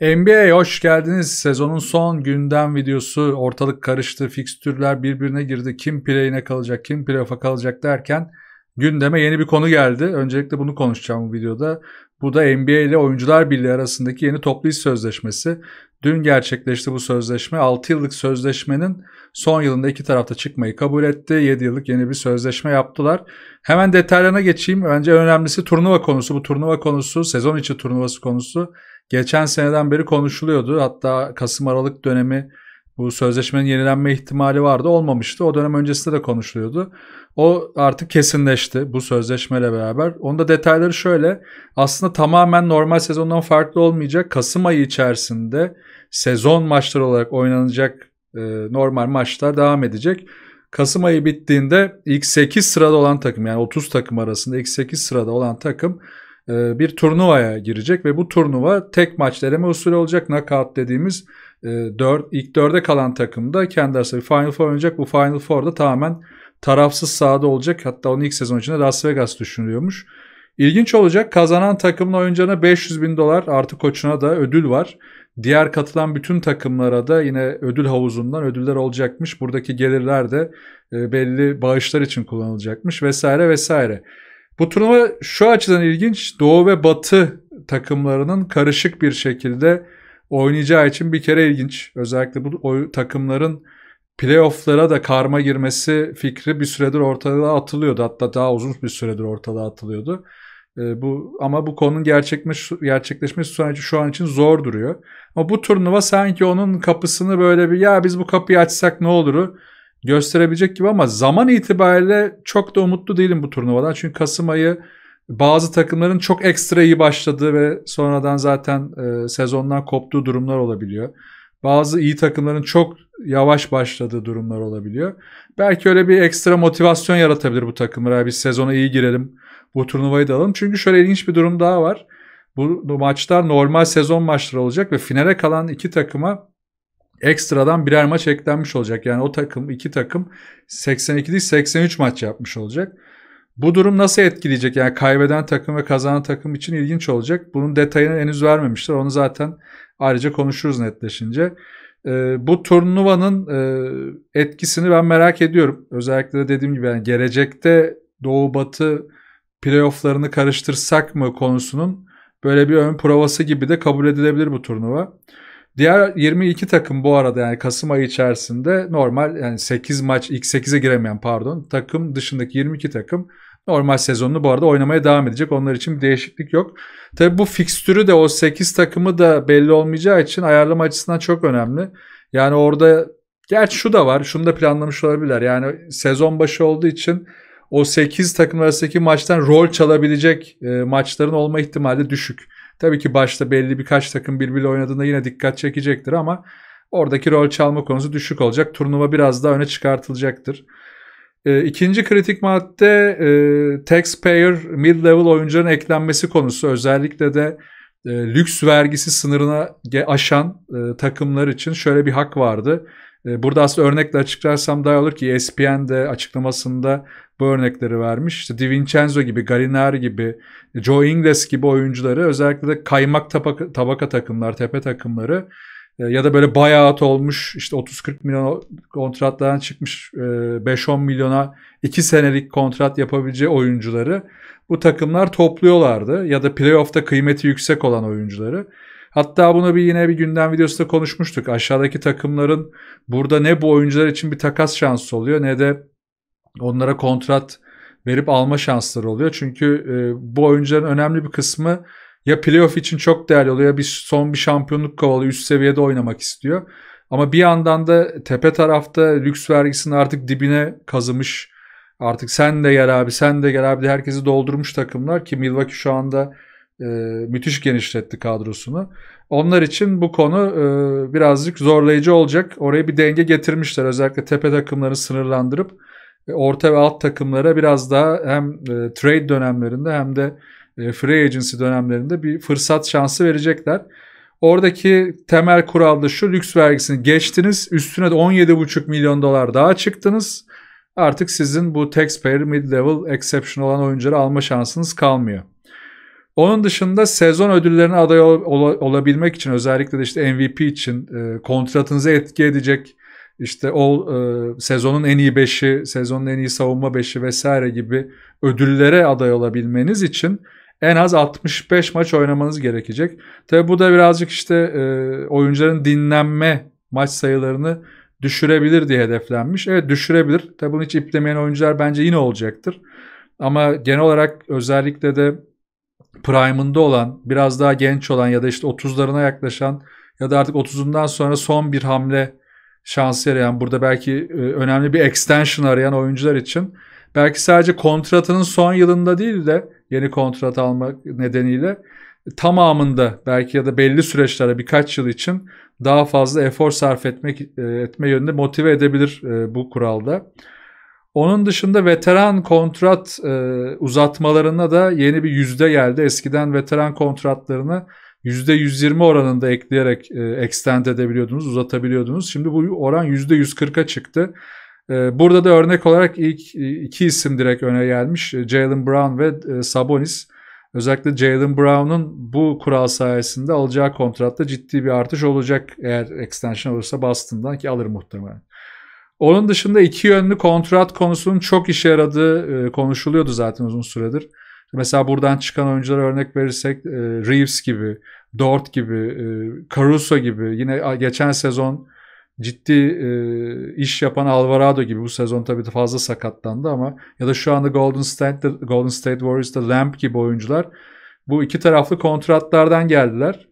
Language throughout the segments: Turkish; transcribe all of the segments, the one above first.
NBA hoş geldiniz. Sezonun son gündem videosu ortalık karıştı. Fikstürler birbirine girdi. Kim play'ine kalacak, kim playoff'a kalacak derken gündeme yeni bir konu geldi. Öncelikle bunu konuşacağım bu videoda. Bu da NBA ile Oyuncular Birliği arasındaki yeni toplu iş sözleşmesi. Dün gerçekleşti bu sözleşme. 6 yıllık sözleşmenin son yılında iki tarafta çıkmayı kabul etti. 7 yıllık yeni bir sözleşme yaptılar. Hemen detaylarına geçeyim. Bence önemlisi turnuva konusu. Bu turnuva konusu, sezon içi turnuvası konusu geçen seneden beri konuşuluyordu. Hatta Kasım Aralık dönemi bu sözleşmenin yenilenme ihtimali vardı olmamıştı. O dönem öncesinde de konuşuluyordu. O artık kesinleşti bu sözleşmeyle beraber. Onun da detayları şöyle. Aslında tamamen normal sezondan farklı olmayacak. Kasım ayı içerisinde sezon maçları olarak oynanacak e, normal maçlar devam edecek. Kasım ayı bittiğinde ilk 8 sırada olan takım yani 30 takım arasında ilk 8 sırada olan takım e, bir turnuvaya girecek ve bu turnuva tek maç deneme usulü olacak. Knockout dediğimiz e, ilk dörde kalan takımda kendi arasında Final Four oynayacak. Bu Final Four'da tamamen tarafsız sahada olacak. Hatta onun ilk sezon içinde Las Vegas düşünüyormuş. İlginç olacak. Kazanan takımın oyuncularına 500 bin dolar artı koçuna da ödül var. Diğer katılan bütün takımlara da yine ödül havuzundan ödüller olacakmış. Buradaki gelirler de e, belli bağışlar için kullanılacakmış vesaire vesaire. Bu turnuva şu açıdan ilginç. Doğu ve Batı takımlarının karışık bir şekilde oynayacağı için bir kere ilginç. Özellikle bu takımların playofflara da karma girmesi fikri bir süredir ortalığa atılıyordu. Hatta daha uzun bir süredir ortalığa atılıyordu. E, bu ama bu konunun gerçekleş, gerçekleşmesi şu şu an için zor duruyor. Ama bu turnuva sanki onun kapısını böyle bir ya biz bu kapıyı açsak ne oluru gösterebilecek gibi ama zaman itibariyle çok da umutlu değilim bu turnuvadan. Çünkü Kasım ayı bazı takımların çok ekstra iyi başladığı ve sonradan zaten e, sezondan koptuğu durumlar olabiliyor. Bazı iyi takımların çok yavaş başladığı durumlar olabiliyor. Belki öyle bir ekstra motivasyon yaratabilir bu takımlara. Biz sezona iyi girelim. Bu turnuvayı da alalım. Çünkü şöyle ilginç bir durum daha var. Bu, bu maçlar normal sezon maçları olacak ve finale kalan iki takıma ekstradan birer maç eklenmiş olacak. Yani o takım iki takım 82 değil 83 maç yapmış olacak. Bu durum nasıl etkileyecek? Yani kaybeden takım ve kazanan takım için ilginç olacak. Bunun detayını henüz vermemişler. Onu zaten ayrıca konuşuruz netleşince. Ee, bu turnuvanın e, etkisini ben merak ediyorum. Özellikle de dediğim gibi yani gelecekte Doğu Batı playofflarını karıştırsak mı konusunun böyle bir ön provası gibi de kabul edilebilir bu turnuva. Diğer 22 takım bu arada yani Kasım ayı içerisinde normal yani 8 maç ilk 8'e giremeyen pardon takım dışındaki 22 takım normal sezonunu bu arada oynamaya devam edecek. Onlar için bir değişiklik yok. Tabi bu fikstürü de o 8 takımı da belli olmayacağı için ayarlama açısından çok önemli. Yani orada gerçi şu da var şunu da planlamış olabilirler. Yani sezon başı olduğu için o 8 takım arasındaki maçtan rol çalabilecek e, maçların olma ihtimali düşük. Tabii ki başta belli birkaç takım birbiriyle oynadığında yine dikkat çekecektir ama oradaki rol çalma konusu düşük olacak. Turnuva biraz daha öne çıkartılacaktır. E, ikinci kritik madde e, taxpayer mid-level oyuncuların eklenmesi konusu. Özellikle de e, lüks vergisi sınırına aşan e, takımlar için şöyle bir hak vardı. Ee, burada aslında örnekle açıklarsam daha olur ki ESPN de açıklamasında bu örnekleri vermiş. İşte DiVincenzo gibi, Galinari gibi, Joe Ingles gibi oyuncuları özellikle de kaymak tabaka, tabaka takımlar, tepe takımları e, ya da böyle bayağı at olmuş işte 30-40 milyon kontratlardan çıkmış 5-10 e, milyona 2 senelik kontrat yapabileceği oyuncuları bu takımlar topluyorlardı ya da playoff'ta kıymeti yüksek olan oyuncuları. Hatta bunu bir yine bir gündem videosunda konuşmuştuk. Aşağıdaki takımların burada ne bu oyuncular için bir takas şansı oluyor ne de onlara kontrat verip alma şansları oluyor. Çünkü e, bu oyuncuların önemli bir kısmı ya playoff için çok değerli oluyor ya bir son bir şampiyonluk kovalı üst seviyede oynamak istiyor. Ama bir yandan da tepe tarafta lüks vergisini artık dibine kazımış artık sen de gel abi sen de gel abi de herkesi doldurmuş takımlar ki Milwaukee şu anda e, müthiş genişletti kadrosunu. Onlar için bu konu e, birazcık zorlayıcı olacak. Oraya bir denge getirmişler. Özellikle tepe takımları sınırlandırıp e, orta ve alt takımlara biraz daha hem e, trade dönemlerinde hem de e, free agency dönemlerinde bir fırsat şansı verecekler. Oradaki temel kural da şu lüks vergisini geçtiniz üstüne de 17,5 milyon dolar daha çıktınız. Artık sizin bu taxpayer mid-level exception olan oyuncuları alma şansınız kalmıyor. Onun dışında sezon ödüllerine aday ol, ol, olabilmek için özellikle de işte MVP için e, kontratınızı etki edecek işte o e, sezonun en iyi beşi, sezonun en iyi savunma beşi vesaire gibi ödüllere aday olabilmeniz için en az 65 maç oynamanız gerekecek. Tabi bu da birazcık işte e, oyuncuların dinlenme maç sayılarını düşürebilir diye hedeflenmiş. Evet düşürebilir. Tabi bunu hiç iplemeyen oyuncular bence yine olacaktır. Ama genel olarak özellikle de prime'ında olan, biraz daha genç olan ya da işte 30'larına yaklaşan ya da artık 30'undan sonra son bir hamle şansı arayan, burada belki e, önemli bir extension arayan oyuncular için belki sadece kontratının son yılında değil de yeni kontrat almak nedeniyle tamamında belki ya da belli süreçlere birkaç yıl için daha fazla efor sarf etmek e, etme yönünde motive edebilir e, bu kuralda. Onun dışında veteran kontrat e, uzatmalarına da yeni bir yüzde geldi. Eskiden veteran kontratlarını yüzde %120 oranında ekleyerek e, extend edebiliyordunuz, uzatabiliyordunuz. Şimdi bu oran yüzde %140'a çıktı. E, burada da örnek olarak ilk e, iki isim direkt öne gelmiş. E, Jalen Brown ve e, Sabonis. Özellikle Jalen Brown'un bu kural sayesinde alacağı kontratta ciddi bir artış olacak eğer extension olursa Boston'dan ki alır muhtemelen. Onun dışında iki yönlü kontrat konusunun çok işe yaradığı e, konuşuluyordu zaten uzun süredir. Mesela buradan çıkan oyunculara örnek verirsek e, Reeves gibi, Dort gibi, e, Caruso gibi yine geçen sezon ciddi e, iş yapan Alvarado gibi bu sezon tabii fazla sakatlandı ama ya da şu anda Golden State Golden State Warriors'ta Lamp gibi oyuncular bu iki taraflı kontratlardan geldiler.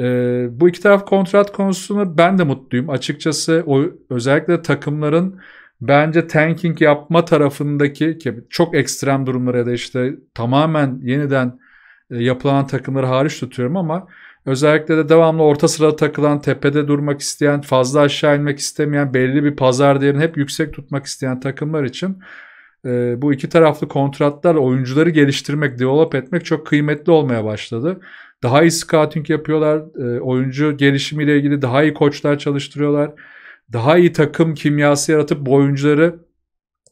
E, bu iki taraf kontrat konusunu ben de mutluyum. Açıkçası o özellikle takımların bence tanking yapma tarafındaki ki çok ekstrem durumlara ya da işte tamamen yeniden e, yapılan takımları hariç tutuyorum ama özellikle de devamlı orta sırada takılan, tepede durmak isteyen, fazla aşağı inmek istemeyen, belli bir pazar değerini hep yüksek tutmak isteyen takımlar için e, bu iki taraflı kontratlar oyuncuları geliştirmek, develop etmek çok kıymetli olmaya başladı. Daha iyi scouting yapıyorlar. E, oyuncu gelişimiyle ilgili daha iyi koçlar çalıştırıyorlar. Daha iyi takım kimyası yaratıp bu oyuncuları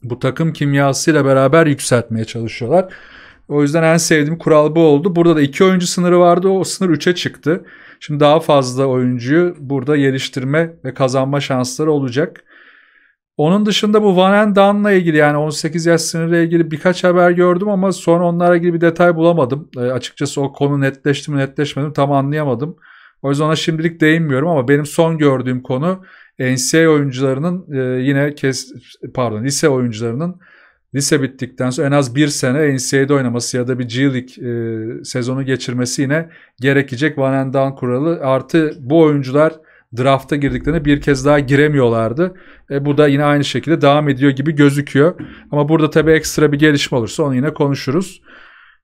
bu takım kimyasıyla beraber yükseltmeye çalışıyorlar. O yüzden en sevdiğim kural bu oldu. Burada da iki oyuncu sınırı vardı. O sınır 3'e çıktı. Şimdi daha fazla oyuncuyu burada geliştirme ve kazanma şansları olacak. Onun dışında bu Van Endam'la ilgili yani 18 yaş sınırıyla ilgili birkaç haber gördüm ama sonra onlara ilgili bir detay bulamadım. E, açıkçası o konu netleşti mi netleşmedi mi tam anlayamadım. O yüzden ona şimdilik değinmiyorum ama benim son gördüğüm konu e, NCAA oyuncularının e, yine kes pardon lise oyuncularının lise bittikten sonra en az bir sene NCAA'de oynaması ya da bir G League e, sezonu geçirmesi yine gerekecek Van Endam kuralı. Artı bu oyuncular drafta girdiklerinde bir kez daha giremiyorlardı. E, bu da yine aynı şekilde devam ediyor gibi gözüküyor. Ama burada tabii ekstra bir gelişme olursa onu yine konuşuruz.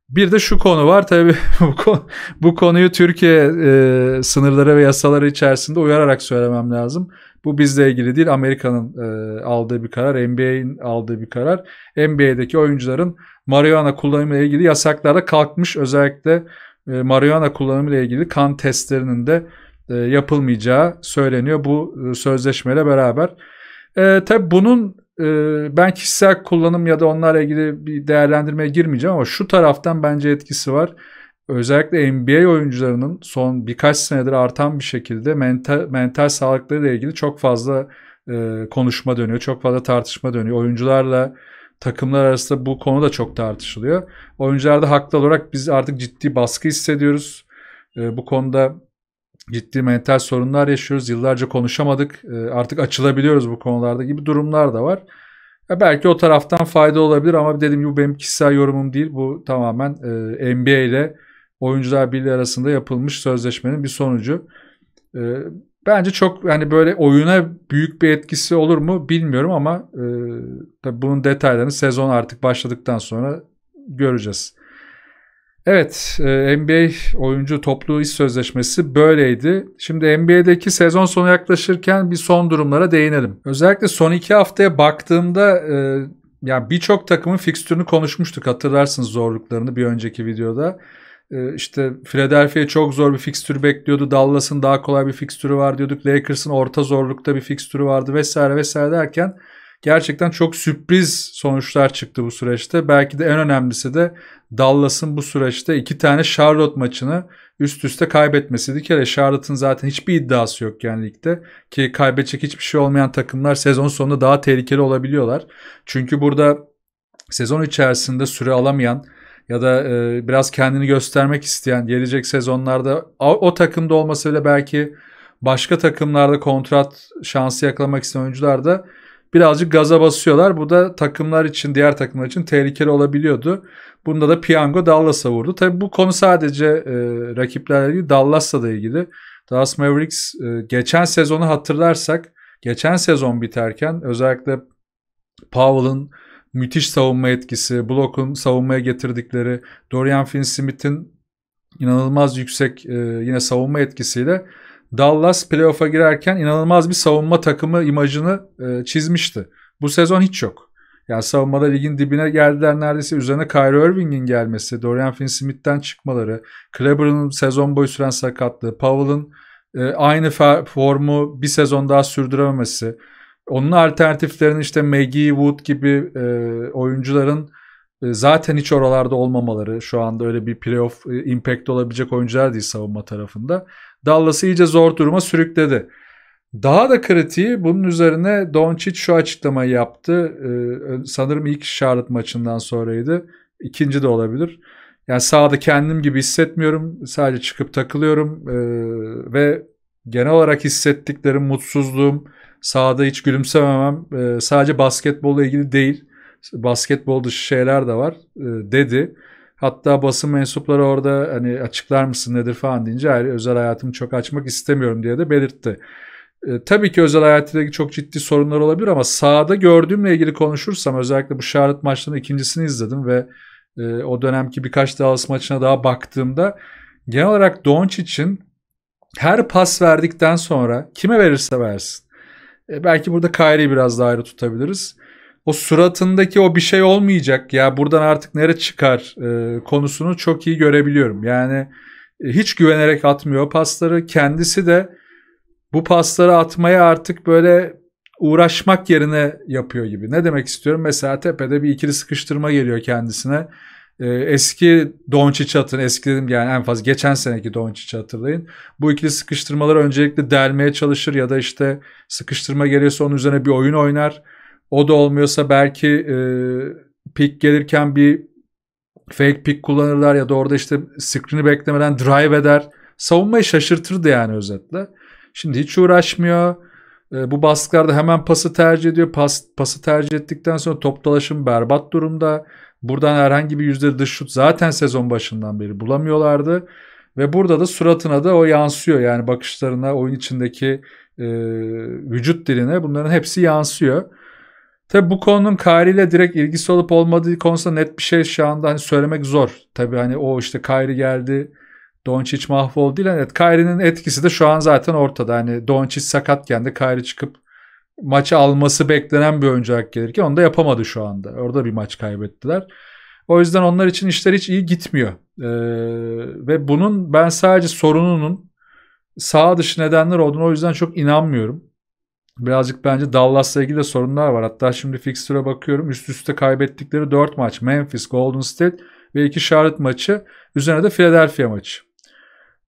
Bir de şu konu var tabii bu, konu, bu konuyu Türkiye e, sınırları ve yasaları içerisinde uyararak söylemem lazım. Bu bizle ilgili değil Amerika'nın e, aldığı bir karar, NBA'in aldığı bir karar. NBA'deki oyuncuların marihuana kullanımıyla ilgili yasaklarda kalkmış özellikle e, marihuana kullanımıyla ilgili kan testlerinin de e, yapılmayacağı söyleniyor bu e, sözleşmeyle beraber. E, tabii bunun e, ben kişisel kullanım ya da onlarla ilgili bir değerlendirmeye girmeyeceğim ama şu taraftan bence etkisi var. Özellikle NBA oyuncularının son birkaç senedir artan bir şekilde mental, mental sağlıklarıyla ilgili çok fazla e, konuşma dönüyor. Çok fazla tartışma dönüyor. Oyuncularla takımlar arasında bu konu da çok tartışılıyor. Oyuncularda haklı olarak biz artık ciddi baskı hissediyoruz. E, bu konuda ciddi mental sorunlar yaşıyoruz. Yıllarca konuşamadık. Ee, artık açılabiliyoruz bu konularda gibi durumlar da var. belki o taraftan fayda olabilir ama dedim, gibi bu benim kişisel yorumum değil. Bu tamamen e, NBA ile Oyuncular Birliği arasında yapılmış sözleşmenin bir sonucu. E, bence çok yani böyle oyuna büyük bir etkisi olur mu bilmiyorum ama e, tabii bunun detaylarını sezon artık başladıktan sonra göreceğiz. Evet e, NBA oyuncu topluluğu iş sözleşmesi böyleydi. Şimdi NBA'deki sezon sonu yaklaşırken bir son durumlara değinelim. Özellikle son iki haftaya baktığımda e, yani birçok takımın fikstürünü konuşmuştuk hatırlarsınız zorluklarını bir önceki videoda. İşte işte Philadelphia çok zor bir fikstür bekliyordu. Dallas'ın daha kolay bir fikstürü var diyorduk. Lakers'ın orta zorlukta bir fikstürü vardı vesaire vesaire derken Gerçekten çok sürpriz sonuçlar çıktı bu süreçte. Belki de en önemlisi de Dallas'ın bu süreçte iki tane Charlotte maçını üst üste kaybetmesi. Bir kere Charlotte'ın zaten hiçbir iddiası yok yani ligde. Ki kaybedecek hiçbir şey olmayan takımlar sezon sonunda daha tehlikeli olabiliyorlar. Çünkü burada sezon içerisinde süre alamayan ya da e, biraz kendini göstermek isteyen gelecek sezonlarda o, o takımda olması bile belki başka takımlarda kontrat şansı yakalamak isteyen oyuncular da birazcık gaza basıyorlar. Bu da takımlar için, diğer takımlar için tehlikeli olabiliyordu. Bunda da Piango Dallas'a vurdu. Tabi bu konu sadece e, rakiplerle değil Dallas'la da ilgili. Dallas Mavericks e, geçen sezonu hatırlarsak geçen sezon biterken özellikle Powell'ın müthiş savunma etkisi, blokun savunmaya getirdikleri, Dorian Finney-Smith'in inanılmaz yüksek e, yine savunma etkisiyle Dallas playoff'a girerken inanılmaz bir savunma takımı imajını e, çizmişti. Bu sezon hiç yok. Yani savunmada ligin dibine geldiler neredeyse. Üzerine Kyrie Irving'in gelmesi, Dorian Finney-Smith'ten çıkmaları, Kleber'ın sezon boyu süren sakatlığı, Powell'ın e, aynı formu bir sezon daha sürdürememesi, onun alternatiflerinin işte Maggie Wood gibi e, oyuncuların e, zaten hiç oralarda olmamaları, şu anda öyle bir playoff e, impact olabilecek oyuncular değil savunma tarafında. Dallas'ı iyice zor duruma sürükledi. Daha da kritiği bunun üzerine Doncic şu açıklamayı yaptı. Ee, sanırım ilk Charlotte maçından sonraydı. İkinci de olabilir. Yani sahada kendim gibi hissetmiyorum. Sadece çıkıp takılıyorum ee, ve genel olarak hissettiklerim mutsuzluğum, sahada hiç gülümsememem ee, sadece basketbolla ilgili değil. Basketbol dışı şeyler de var e, dedi. Hatta basın mensupları orada hani açıklar mısın nedir falan deyince hayır özel hayatımı çok açmak istemiyorum diye de belirtti. E, tabii ki özel hayatıyla çok ciddi sorunlar olabilir ama sahada gördüğümle ilgili konuşursam özellikle bu Charlotte maçlarının ikincisini izledim ve e, o dönemki birkaç Dallas maçına daha baktığımda genel olarak Doncic'in her pas verdikten sonra kime verirse versin. E, belki burada Kyrie'yi biraz daha ayrı tutabiliriz o suratındaki o bir şey olmayacak ya buradan artık nere çıkar e, konusunu çok iyi görebiliyorum. Yani e, hiç güvenerek atmıyor pasları. Kendisi de bu pasları atmaya artık böyle uğraşmak yerine yapıyor gibi. Ne demek istiyorum? Mesela tepede bir ikili sıkıştırma geliyor kendisine. Ee, eski Doncic hatırlayın. Eski dedim yani en fazla geçen seneki Doncic hatırlayın. Bu ikili sıkıştırmaları öncelikle delmeye çalışır ya da işte sıkıştırma geliyorsa onun üzerine bir oyun oynar. O da olmuyorsa belki e, pick gelirken bir fake pick kullanırlar ya da orada işte screen'i beklemeden drive eder. Savunmayı şaşırtırdı yani özetle. Şimdi hiç uğraşmıyor. E, bu baskılarda hemen pası tercih ediyor. Pas, pası tercih ettikten sonra top dolaşım berbat durumda. Buradan herhangi bir yüzde dış şut zaten sezon başından beri bulamıyorlardı. Ve burada da suratına da o yansıyor. Yani bakışlarına, oyun içindeki e, vücut diline bunların hepsi yansıyor. Tabi bu konunun Kyrie ile direkt ilgisi olup olmadığı konusunda net bir şey şu anda hani söylemek zor. Tabi hani o işte Kyrie geldi Doncic mahvoldu değil. evet Kyrie'nin etkisi de şu an zaten ortada. Hani Doncic sakatken de Kyrie çıkıp maçı alması beklenen bir oyuncu hak gelirken onu da yapamadı şu anda. Orada bir maç kaybettiler. O yüzden onlar için işler hiç iyi gitmiyor. Ee, ve bunun ben sadece sorununun sağ dışı nedenler olduğunu o yüzden çok inanmıyorum. Birazcık bence Dallas'la ilgili de sorunlar var. Hatta şimdi fixture'a bakıyorum. Üst üste kaybettikleri 4 maç. Memphis, Golden State ve 2 Charlotte maçı. Üzerine de Philadelphia maçı.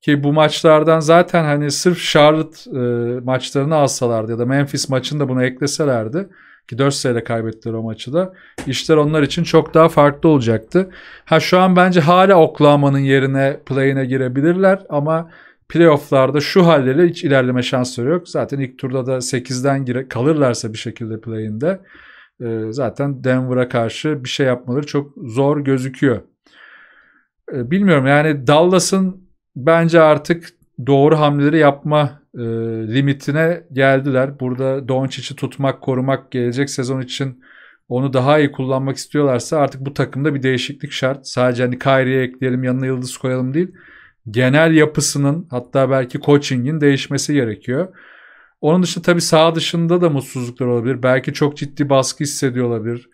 Ki bu maçlardan zaten hani sırf Charlotte e, maçlarını alsalardı ya da Memphis maçını da buna ekleselerdi ki 4 sayıda kaybettiler o maçı da. İşler onlar için çok daha farklı olacaktı. Ha şu an bence hala Oklahoma'nın yerine play'ine girebilirler ama playofflarda şu halleri hiç ilerleme şansları yok. Zaten ilk turda da 8'den gire, kalırlarsa bir şekilde play'inde e, zaten Denver'a karşı bir şey yapmaları çok zor gözüküyor. E, bilmiyorum yani Dallas'ın bence artık doğru hamleleri yapma e, limitine geldiler. Burada Doncic'i tutmak, korumak gelecek sezon için onu daha iyi kullanmak istiyorlarsa artık bu takımda bir değişiklik şart. Sadece hani Kyrie'ye ekleyelim, yanına yıldız koyalım değil genel yapısının hatta belki coaching'in değişmesi gerekiyor. Onun dışında tabii sağ dışında da mutsuzluklar olabilir. Belki çok ciddi baskı hissediyor olabilir.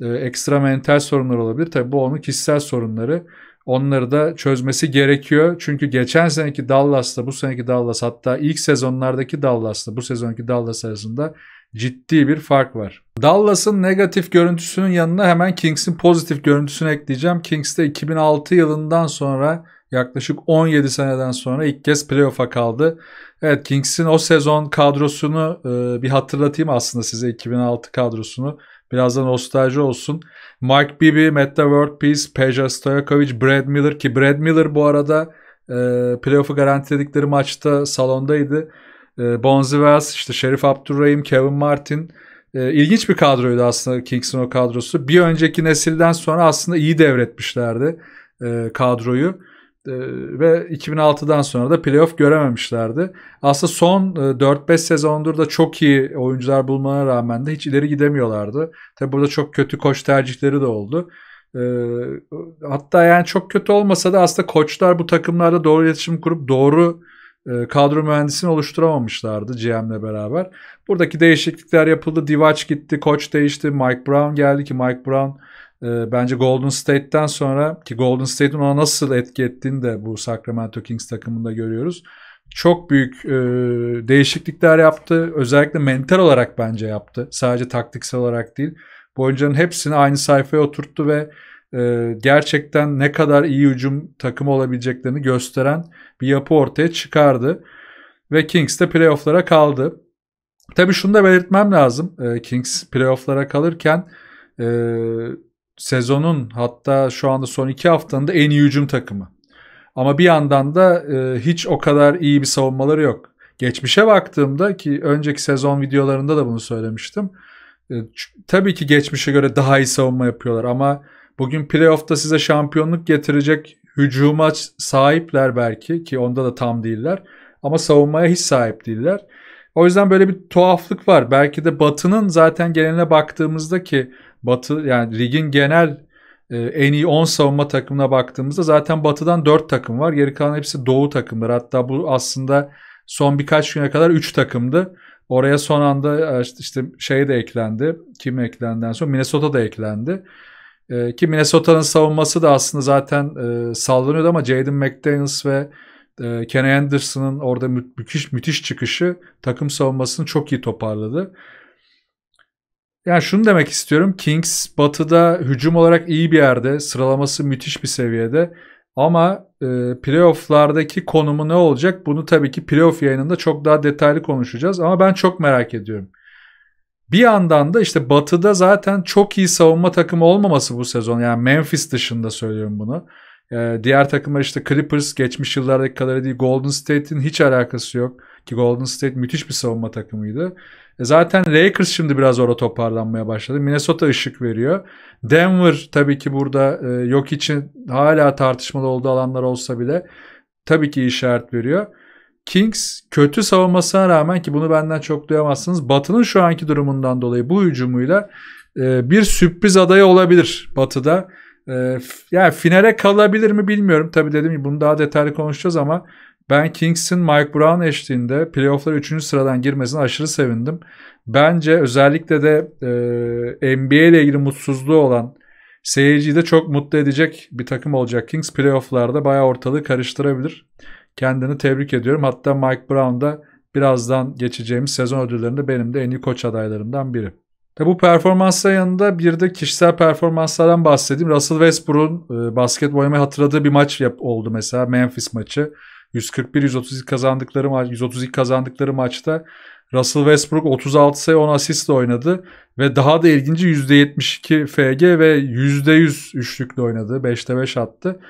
Ee, ekstra mental sorunlar olabilir. Tabii bu onun kişisel sorunları. Onları da çözmesi gerekiyor. Çünkü geçen seneki Dallas'ta, bu seneki Dallas hatta ilk sezonlardaki Dallas'ta, bu sezonki Dallas arasında ciddi bir fark var. Dallas'ın negatif görüntüsünün yanına hemen Kings'in pozitif görüntüsünü ekleyeceğim. Kings'te 2006 yılından sonra Yaklaşık 17 seneden sonra ilk kez playoff'a kaldı. Evet Kings'in o sezon kadrosunu e, bir hatırlatayım aslında size 2006 kadrosunu. Birazdan nostalji olsun. Mike Bibby, Metta Worldpeace, Peja Stojakovic, Brad Miller ki Brad Miller bu arada e, playoff'u garantiledikleri maçta salondaydı. E, Bonzi Wells, işte Şerif Abdurrahim, Kevin Martin. E, ilginç bir kadroydu aslında Kings'in o kadrosu. Bir önceki nesilden sonra aslında iyi devretmişlerdi e, kadroyu. Ee, ve 2006'dan sonra da playoff görememişlerdi. Aslında son 4-5 e, sezondur da çok iyi oyuncular bulmana rağmen de hiç ileri gidemiyorlardı. Tabi burada çok kötü koç tercihleri de oldu. Ee, hatta yani çok kötü olmasa da aslında koçlar bu takımlarda doğru iletişim kurup doğru e, kadro mühendisini oluşturamamışlardı GM'le beraber. Buradaki değişiklikler yapıldı. Divaç gitti, koç değişti, Mike Brown geldi ki Mike Brown ee, bence Golden State'ten sonra ki Golden State'in ona nasıl etki ettiğini de bu Sacramento Kings takımında görüyoruz. Çok büyük e, değişiklikler yaptı. Özellikle mental olarak bence yaptı. Sadece taktiksel olarak değil. Bu oyuncuların hepsini aynı sayfaya oturttu ve e, gerçekten ne kadar iyi hücum takımı olabileceklerini gösteren bir yapı ortaya çıkardı. Ve Kings de playofflara kaldı. Tabii şunu da belirtmem lazım. E, Kings playofflara kalırken e, sezonun hatta şu anda son iki haftanın da en iyi hücum takımı. Ama bir yandan da e, hiç o kadar iyi bir savunmaları yok. Geçmişe baktığımda ki önceki sezon videolarında da bunu söylemiştim. E, tabii ki geçmişe göre daha iyi savunma yapıyorlar ama bugün playoff'ta size şampiyonluk getirecek hücuma sahipler belki ki onda da tam değiller. Ama savunmaya hiç sahip değiller. O yüzden böyle bir tuhaflık var. Belki de Batı'nın zaten geneline baktığımızda ki Batı yani ligin genel e, en iyi 10 savunma takımına baktığımızda zaten batıdan 4 takım var. Geri kalan hepsi doğu takımları. Hatta bu aslında son birkaç güne kadar 3 takımdı. Oraya son anda e, işte şey de eklendi. Kim eklendiden sonra Minnesota da eklendi. E, ki Minnesota'nın savunması da aslında zaten e, sallanıyordu ama Jaden McDaniels ve e, Kenny Anderson'ın orada müthiş müthiş çıkışı takım savunmasını çok iyi toparladı. Yani şunu demek istiyorum. Kings batıda hücum olarak iyi bir yerde. Sıralaması müthiş bir seviyede. Ama e, playofflardaki konumu ne olacak? Bunu tabii ki playoff yayınında çok daha detaylı konuşacağız. Ama ben çok merak ediyorum. Bir yandan da işte batıda zaten çok iyi savunma takımı olmaması bu sezon. Yani Memphis dışında söylüyorum bunu. E, diğer takımlar işte Clippers geçmiş yıllardaki kadar değil. Golden State'in hiç alakası yok. Ki Golden State müthiş bir savunma takımıydı. Zaten Lakers şimdi biraz orada toparlanmaya başladı. Minnesota ışık veriyor. Denver tabii ki burada e, yok için hala tartışmalı olduğu alanlar olsa bile tabii ki işaret veriyor. Kings kötü savunmasına rağmen ki bunu benden çok duyamazsınız. Batı'nın şu anki durumundan dolayı bu hücumuyla e, bir sürpriz adayı olabilir Batı'da. E, yani finale kalabilir mi bilmiyorum. Tabii dedim ki bunu daha detaylı konuşacağız ama ben Kings'in Mike Brown eşliğinde playoff'lara 3. sıradan girmesine aşırı sevindim. Bence özellikle de e, NBA ile ilgili mutsuzluğu olan seyirciyi de çok mutlu edecek bir takım olacak. Kings playoff'larda bayağı ortalığı karıştırabilir. Kendini tebrik ediyorum. Hatta Mike Brown da birazdan geçeceğimiz sezon ödüllerinde benim de en iyi koç adaylarımdan biri. Tabi bu performansla yanında bir de kişisel performanslardan bahsedeyim. Russell Westbrook'un e, basket oynamayı hatırladığı bir maç yap oldu mesela Memphis maçı. 141 132 kazandıkları maç 132 kazandıkları maçta Russell Westbrook 36 sayı 10 asistle oynadı ve daha da ilginci %72 FG ve %100 üçlükle oynadı. 5'te 5 attı.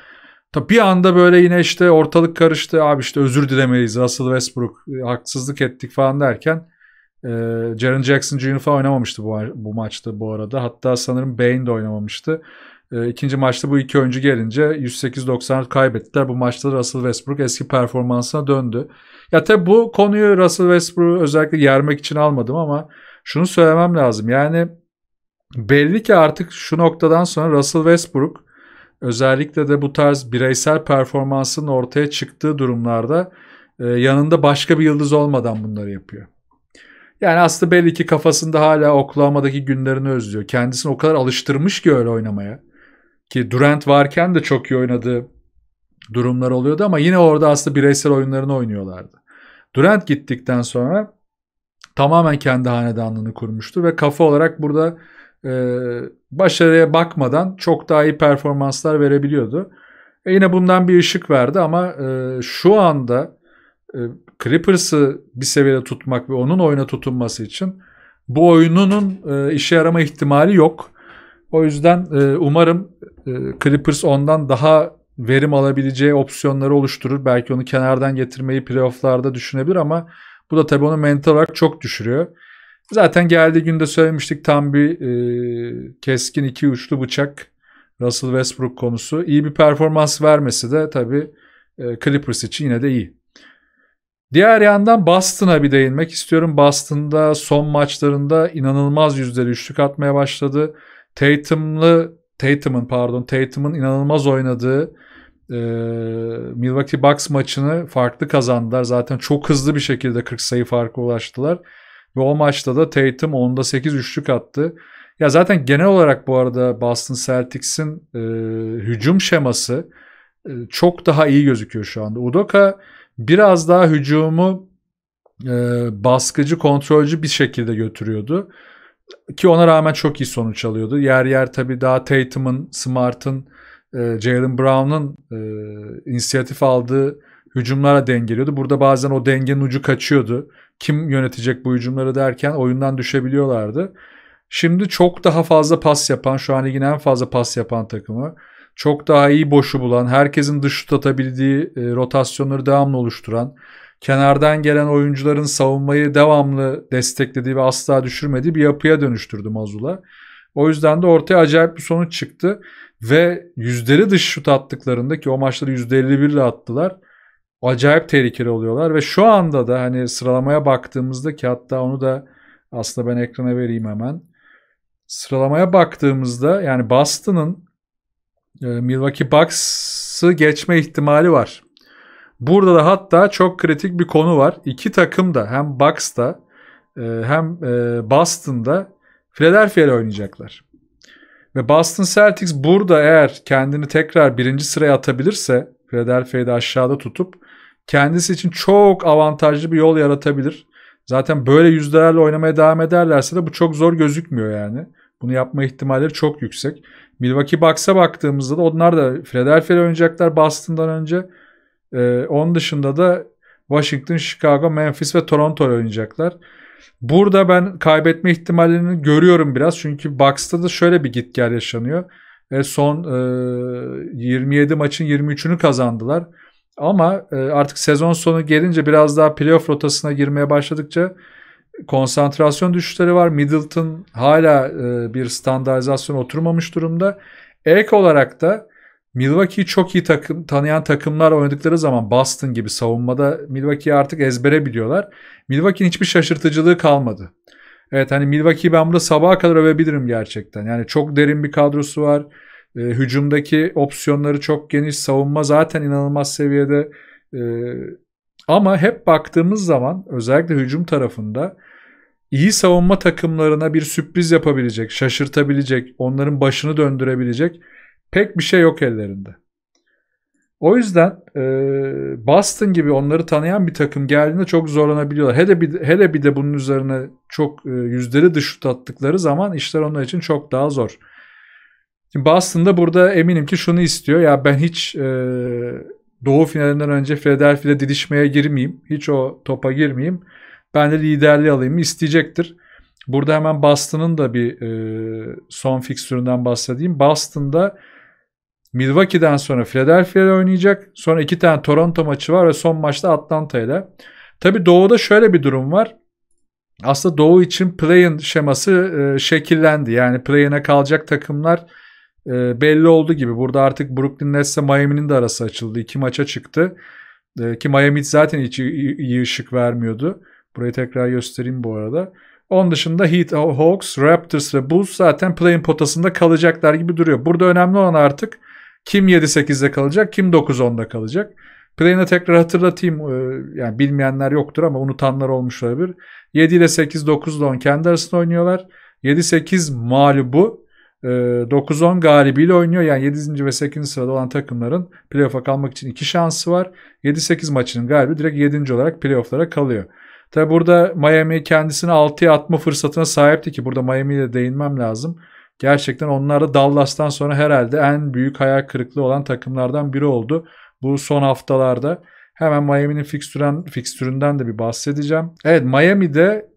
Tabi bir anda böyle yine işte ortalık karıştı. Abi işte özür dilemeyiz Russell Westbrook e, haksızlık ettik falan derken e, Jaren Jackson Jr. falan oynamamıştı bu, bu maçta bu arada. Hatta sanırım Bane de oynamamıştı. E, ikinci maçta bu iki oyuncu gelince 108-90 kaybettiler. Bu maçta da Russell Westbrook eski performansına döndü. Ya tabi bu konuyu Russell Westbrook'u özellikle yermek için almadım ama şunu söylemem lazım. Yani belli ki artık şu noktadan sonra Russell Westbrook özellikle de bu tarz bireysel performansın ortaya çıktığı durumlarda e, yanında başka bir yıldız olmadan bunları yapıyor. Yani aslında belli ki kafasında hala Oklahoma'daki günlerini özlüyor. Kendisini o kadar alıştırmış ki öyle oynamaya. Ki Durant varken de çok iyi oynadığı durumlar oluyordu ama yine orada aslında bireysel oyunlarını oynuyorlardı. Durant gittikten sonra tamamen kendi hanedanlığını kurmuştu ve kafa olarak burada e, başarıya bakmadan çok daha iyi performanslar verebiliyordu. E yine bundan bir ışık verdi ama e, şu anda e, Clippers'ı bir seviyede tutmak ve onun oyuna tutunması için bu oyununun e, işe yarama ihtimali yok. O yüzden e, umarım e, Clippers ondan daha verim alabileceği opsiyonları oluşturur. Belki onu kenardan getirmeyi playofflarda düşünebilir ama bu da tabii onu mental olarak çok düşürüyor. Zaten geldiği günde söylemiştik tam bir e, keskin iki uçlu bıçak Russell Westbrook konusu. İyi bir performans vermesi de tabii e, Clippers için yine de iyi. Diğer yandan Boston'a bir değinmek istiyorum. Boston'da son maçlarında inanılmaz yüzleri üçlük atmaya başladı. Tatum'lı Tatum'un pardon Tatum'un inanılmaz oynadığı e, Milwaukee Bucks maçını farklı kazandılar. Zaten çok hızlı bir şekilde 40 sayı farkı ulaştılar. Ve o maçta da Tatum 10'da 8 üçlük attı. Ya zaten genel olarak bu arada Boston Celtics'in e, hücum şeması e, çok daha iyi gözüküyor şu anda. Udoka biraz daha hücumu e, baskıcı, kontrolcü bir şekilde götürüyordu. Ki ona rağmen çok iyi sonuç alıyordu. Yer yer tabii daha Tatum'un, Smart'ın, e, Jalen Brown'un e, inisiyatif aldığı hücumlara dengeliyordu. Burada bazen o dengenin ucu kaçıyordu. Kim yönetecek bu hücumları derken oyundan düşebiliyorlardı. Şimdi çok daha fazla pas yapan, şu an ligin en fazla pas yapan takımı. Çok daha iyi boşu bulan, herkesin dış şut atabildiği e, rotasyonları devamlı oluşturan, kenardan gelen oyuncuların savunmayı devamlı desteklediği ve asla düşürmediği bir yapıya dönüştürdü Mazula. O yüzden de ortaya acayip bir sonuç çıktı. Ve yüzleri dış şut attıklarında ki o maçları %51 ile attılar. Acayip tehlikeli oluyorlar ve şu anda da hani sıralamaya baktığımızda ki hatta onu da aslında ben ekrana vereyim hemen. Sıralamaya baktığımızda yani Boston'ın e, Milwaukee Bucks'ı geçme ihtimali var. Burada da hatta çok kritik bir konu var. İki takım da hem Bucks'ta e, hem e, Boston'da Philadelphia ile oynayacaklar. Ve Boston Celtics burada eğer kendini tekrar birinci sıraya atabilirse Philadelphia'yı da aşağıda tutup kendisi için çok avantajlı bir yol yaratabilir. Zaten böyle yüzdelerle oynamaya devam ederlerse de bu çok zor gözükmüyor yani. Bunu yapma ihtimalleri çok yüksek. Milwaukee Bucks'a baktığımızda da onlar da Philadelphia'ya oynayacaklar Boston'dan önce. E, onun dışında da Washington, Chicago, Memphis ve Toronto oynayacaklar. Burada ben kaybetme ihtimalini görüyorum biraz. Çünkü Bucks'ta da şöyle bir git gel yaşanıyor. E, son e, 27 maçın 23'ünü kazandılar. Ama e, artık sezon sonu gelince biraz daha playoff rotasına girmeye başladıkça konsantrasyon düşüşleri var. Middleton hala e, bir standartizasyon oturmamış durumda. Ek olarak da Milwaukee'yi çok iyi takım, tanıyan takımlar oynadıkları zaman Boston gibi savunmada Milwaukee'yi artık ezbere biliyorlar. Milwaukee'nin hiçbir şaşırtıcılığı kalmadı. Evet hani Milwaukee'yi ben burada sabaha kadar övebilirim gerçekten. Yani çok derin bir kadrosu var. E, hücumdaki opsiyonları çok geniş. Savunma zaten inanılmaz seviyede. E, ama hep baktığımız zaman özellikle hücum tarafında iyi savunma takımlarına bir sürpriz yapabilecek, şaşırtabilecek, onların başını döndürebilecek Pek bir şey yok ellerinde. O yüzden e, Boston gibi onları tanıyan bir takım geldiğinde çok zorlanabiliyorlar. Hele bir, hele bir de bunun üzerine çok e, yüzleri dışut attıkları zaman işler onlar için çok daha zor. Şimdi Boston da burada eminim ki şunu istiyor. Ya ben hiç e, doğu finalinden önce Philadelphia'da didişmeye girmeyeyim. Hiç o topa girmeyeyim. Ben de liderliği alayım isteyecektir. Burada hemen Boston'ın da bir e, son fikstüründen bahsedeyim. Boston'da Milwaukee'den sonra Philadelphia ile oynayacak. Sonra iki tane Toronto maçı var ve son maçta Atlanta ile. Tabi Doğu'da şöyle bir durum var. Aslında Doğu için play-in şeması e, şekillendi. Yani play-in'e kalacak takımlar e, belli oldu gibi. Burada artık Brooklyn Nets'le Miami'nin de arası açıldı. İki maça çıktı. E, ki Miami zaten hiç iyi, iyi ışık vermiyordu. Burayı tekrar göstereyim bu arada. Onun dışında Heat, Hawks, Raptors ve Bulls zaten play-in potasında kalacaklar gibi duruyor. Burada önemli olan artık kim 7-8'de kalacak, kim 9-10'da kalacak. Play'ine tekrar hatırlatayım. E, yani bilmeyenler yoktur ama unutanlar olmuş olabilir. 7 ile 8, 9 ile 10 kendi arasında oynuyorlar. 7-8 mağlubu 9-10 e, galibiyle oynuyor. Yani 7. ve 8. sırada olan takımların playoff'a kalmak için iki şansı var. 7-8 maçının galibi direkt 7. olarak playoff'lara kalıyor. Tabi burada Miami kendisini 6'ya atma fırsatına sahipti ki burada Miami'ye değinmem lazım. Gerçekten onlar da Dallas'tan sonra herhalde en büyük hayal kırıklığı olan takımlardan biri oldu. Bu son haftalarda hemen Miami'nin fikstüründen, fikstüründen de bir bahsedeceğim. Evet Miami'de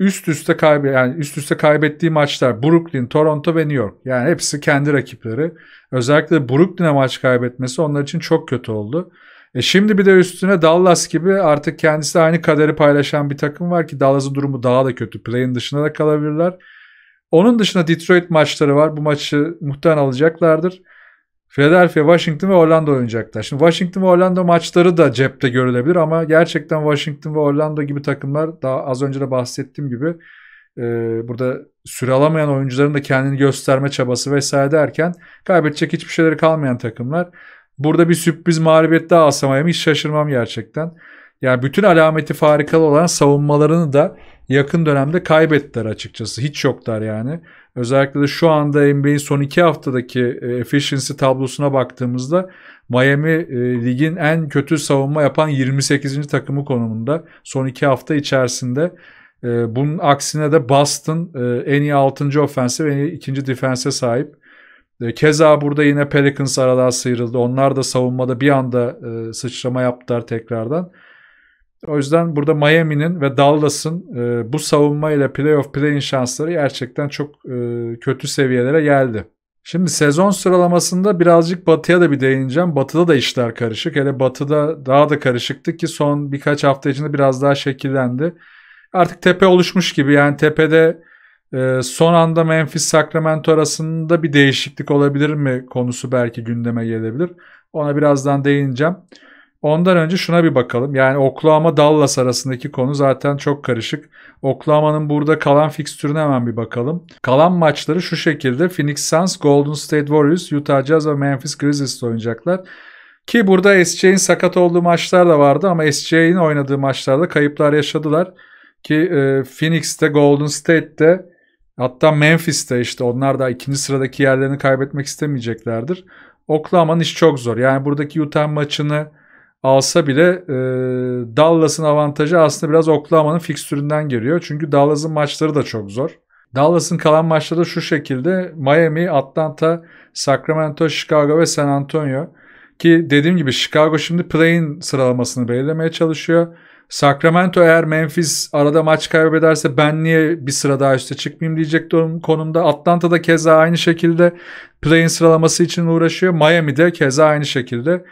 üst üste kaybe yani üst üste kaybettiği maçlar Brooklyn, Toronto ve New York. Yani hepsi kendi rakipleri. Özellikle Brooklyn'e maç kaybetmesi onlar için çok kötü oldu. E şimdi bir de üstüne Dallas gibi artık kendisi aynı kaderi paylaşan bir takım var ki Dallas'ın durumu daha da kötü. Play'in dışında da kalabilirler. Onun dışında Detroit maçları var. Bu maçı muhtemelen alacaklardır. Philadelphia, Washington ve Orlando oynayacaklar. Şimdi Washington ve Orlando maçları da cepte görülebilir ama gerçekten Washington ve Orlando gibi takımlar daha az önce de bahsettiğim gibi e, burada süre alamayan oyuncuların da kendini gösterme çabası vesaire derken kaybedecek hiçbir şeyleri kalmayan takımlar. Burada bir sürpriz mağlubiyet daha alsam hiç şaşırmam gerçekten. Yani bütün alameti farikalı olan savunmalarını da yakın dönemde kaybettiler açıkçası. Hiç yoklar yani. Özellikle de şu anda NBA'in son iki haftadaki e, efficiency tablosuna baktığımızda Miami e, ligin en kötü savunma yapan 28. takımı konumunda son iki hafta içerisinde. E, bunun aksine de Boston e, en iyi 6. ofense ve en iyi 2. defense sahip. E, keza burada yine Pelicans aradan sıyrıldı. Onlar da savunmada bir anda e, sıçrama yaptılar tekrardan. O yüzden burada Miami'nin ve Dallas'ın e, bu savunma ile playoff play-in şansları gerçekten çok e, kötü seviyelere geldi. Şimdi sezon sıralamasında birazcık batıya da bir değineceğim. Batıda da işler karışık. Hele batıda daha da karışıktı ki son birkaç hafta içinde biraz daha şekillendi. Artık tepe oluşmuş gibi yani tepede e, son anda Memphis Sacramento arasında bir değişiklik olabilir mi konusu belki gündeme gelebilir. Ona birazdan değineceğim. Ondan önce şuna bir bakalım. Yani Oklahoma Dallas arasındaki konu zaten çok karışık. Oklahoma'nın burada kalan fikstürüne hemen bir bakalım. Kalan maçları şu şekilde Phoenix Suns, Golden State Warriors, Utah Jazz ve Memphis Grizzlies oynayacaklar. Ki burada SJ'in sakat olduğu maçlar da vardı ama SJ'in oynadığı maçlarda kayıplar yaşadılar. Ki e, Phoenix'te, Golden State'te hatta Memphis'te işte onlar da ikinci sıradaki yerlerini kaybetmek istemeyeceklerdir. Oklahoma'nın iş çok zor. Yani buradaki Utah maçını alsa bile e, Dallas'ın avantajı aslında biraz Oklahoma'nın fikstüründen geliyor. Çünkü Dallas'ın maçları da çok zor. Dallas'ın kalan maçları da şu şekilde Miami, Atlanta, Sacramento, Chicago ve San Antonio. Ki dediğim gibi Chicago şimdi play'in sıralamasını belirlemeye çalışıyor. Sacramento eğer Memphis arada maç kaybederse ben niye bir sıra daha üste çıkmayayım diyecek konumda. Atlanta'da keza aynı şekilde play'in sıralaması için uğraşıyor. Miami'de keza aynı şekilde.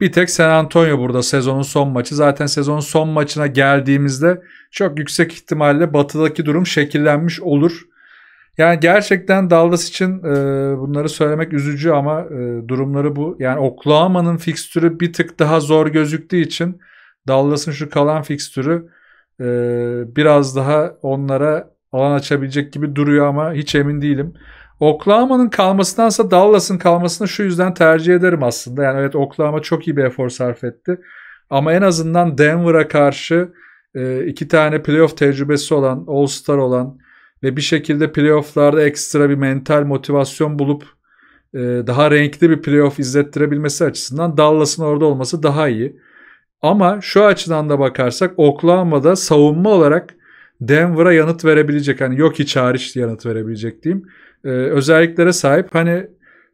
Bir tek San Antonio burada sezonun son maçı. Zaten sezonun son maçına geldiğimizde çok yüksek ihtimalle batıdaki durum şekillenmiş olur. Yani gerçekten Dallas için e, bunları söylemek üzücü ama e, durumları bu. Yani Oklahoma'nın fikstürü bir tık daha zor gözüktüğü için Dallas'ın şu kalan fikstürü e, biraz daha onlara alan açabilecek gibi duruyor ama hiç emin değilim. Oklahoma'nın kalmasındansa Dallas'ın kalmasını şu yüzden tercih ederim aslında. Yani evet Oklahoma çok iyi bir efor sarf etti. Ama en azından Denver'a karşı e, iki tane playoff tecrübesi olan, All-Star olan ve bir şekilde playofflarda ekstra bir mental motivasyon bulup e, daha renkli bir playoff izlettirebilmesi açısından Dallas'ın orada olması daha iyi. Ama şu açıdan da bakarsak Oklahoma'da savunma olarak Denver'a yanıt verebilecek. Hani yok hiç hariç yanıt verebilecek diyeyim e, özelliklere sahip. Hani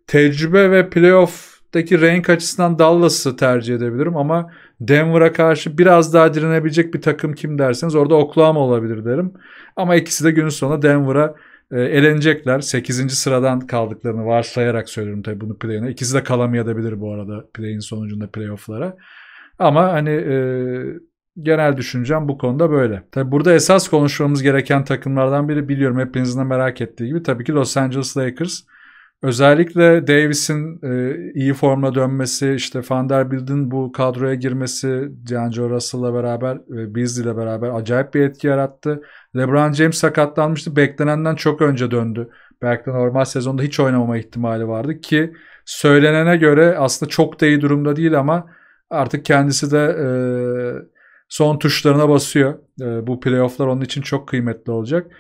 tecrübe ve playoff'taki renk açısından Dallas'ı tercih edebilirim ama Denver'a karşı biraz daha direnebilecek bir takım kim derseniz orada Oklahoma olabilir derim. Ama ikisi de günün sonunda Denver'a e, elenecekler. 8. sıradan kaldıklarını varsayarak söylüyorum tabii bunu play'ine. İkisi de kalamayabilir bu arada play'in sonucunda playoff'lara. Ama hani e, genel düşüncem bu konuda böyle. Tabi burada esas konuşmamız gereken takımlardan biri biliyorum hepinizin de merak ettiği gibi tabii ki Los Angeles Lakers. Özellikle Davis'in e, iyi formla dönmesi, işte Vanderbilt'in bu kadroya girmesi, D'Angelo Russell'la beraber, e, Beasley'le beraber acayip bir etki yarattı. LeBron James sakatlanmıştı. Beklenenden çok önce döndü. Belki de normal sezonda hiç oynamama ihtimali vardı ki söylenene göre aslında çok da iyi durumda değil ama artık kendisi de e, son tuşlarına basıyor. Ee, bu playofflar onun için çok kıymetli olacak.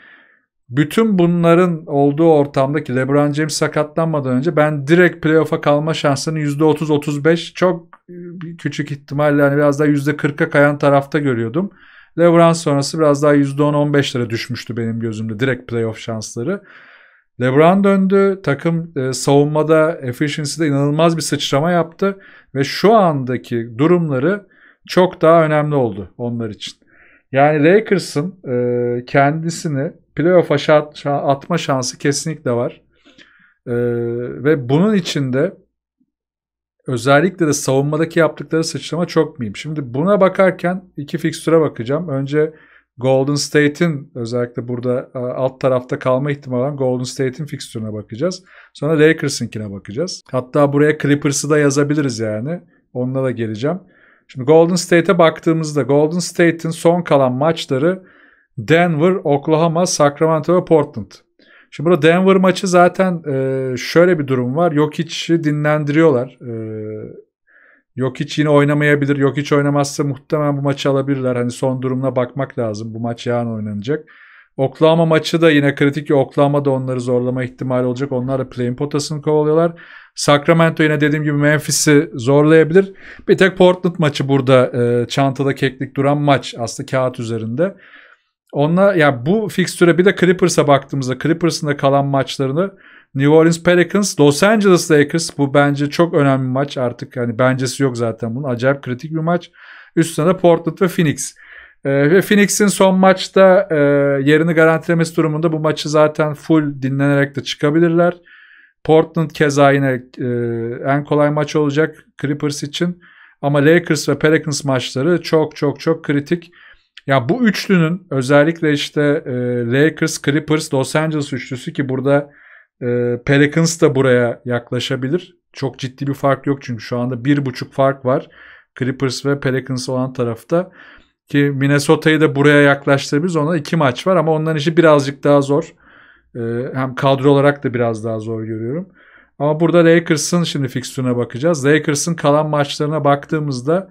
Bütün bunların olduğu ortamdaki LeBron James sakatlanmadan önce ben direkt playoff'a kalma şansını %30-35 çok e, küçük ihtimalle yani biraz daha %40'a kayan tarafta görüyordum. LeBron sonrası biraz daha %10-15'lere düşmüştü benim gözümde direkt playoff şansları. LeBron döndü. Takım e, savunmada, efficiency'de inanılmaz bir sıçrama yaptı. Ve şu andaki durumları çok daha önemli oldu onlar için. Yani Lakers'ın e, kendisini playoff şa- atma şansı kesinlikle var. E, ve bunun içinde özellikle de savunmadaki yaptıkları sıçrama çok miyim? Şimdi buna bakarken iki fikstüre bakacağım. Önce Golden State'in özellikle burada e, alt tarafta kalma ihtimali olan Golden State'in fikstürüne bakacağız. Sonra Lakers'ınkine bakacağız. Hatta buraya Clippers'ı da yazabiliriz yani. Onunla da geleceğim. Şimdi Golden State'e baktığımızda Golden State'in son kalan maçları Denver, Oklahoma, Sacramento ve Portland. Şimdi burada Denver maçı zaten e, şöyle bir durum var. Jokic'i dinlendiriyorlar. E, Jokic yine oynamayabilir. Jokic oynamazsa muhtemelen bu maçı alabilirler. Hani son durumuna bakmak lazım. Bu maç yarın oynanacak. Oklahoma maçı da yine kritik. Oklahoma da onları zorlama ihtimali olacak. Onlar da play-in potasını kovalıyorlar. Sacramento yine dediğim gibi Memphis'i zorlayabilir. Bir tek Portland maçı burada e, çantada keklik duran maç aslında kağıt üzerinde. Onla ya yani bu fikstüre bir de Clippers'a baktığımızda Clippers'ın da kalan maçlarını New Orleans Pelicans, Los Angeles Lakers bu bence çok önemli maç artık. Hani bencesi yok zaten bunun. Acayip kritik bir maç. Üstüne de Portland ve Phoenix. Ee, ve Phoenix'in son maçta e, yerini garantilemesi durumunda bu maçı zaten full dinlenerek de çıkabilirler. Portland keza yine e, en kolay maç olacak Clippers için. Ama Lakers ve Pelicans maçları çok çok çok kritik. Ya bu üçlünün özellikle işte e, Lakers, Clippers, Los Angeles üçlüsü ki burada e, Pelicans da buraya yaklaşabilir. Çok ciddi bir fark yok çünkü şu anda bir buçuk fark var. Clippers ve Pelicans olan tarafta. Ki Minnesota'yı da buraya yaklaştırabiliriz. Ona iki maç var ama onların işi birazcık daha zor. Ee, hem kadro olarak da biraz daha zor görüyorum. Ama burada Lakers'ın şimdi fikstürüne bakacağız. Lakers'ın kalan maçlarına baktığımızda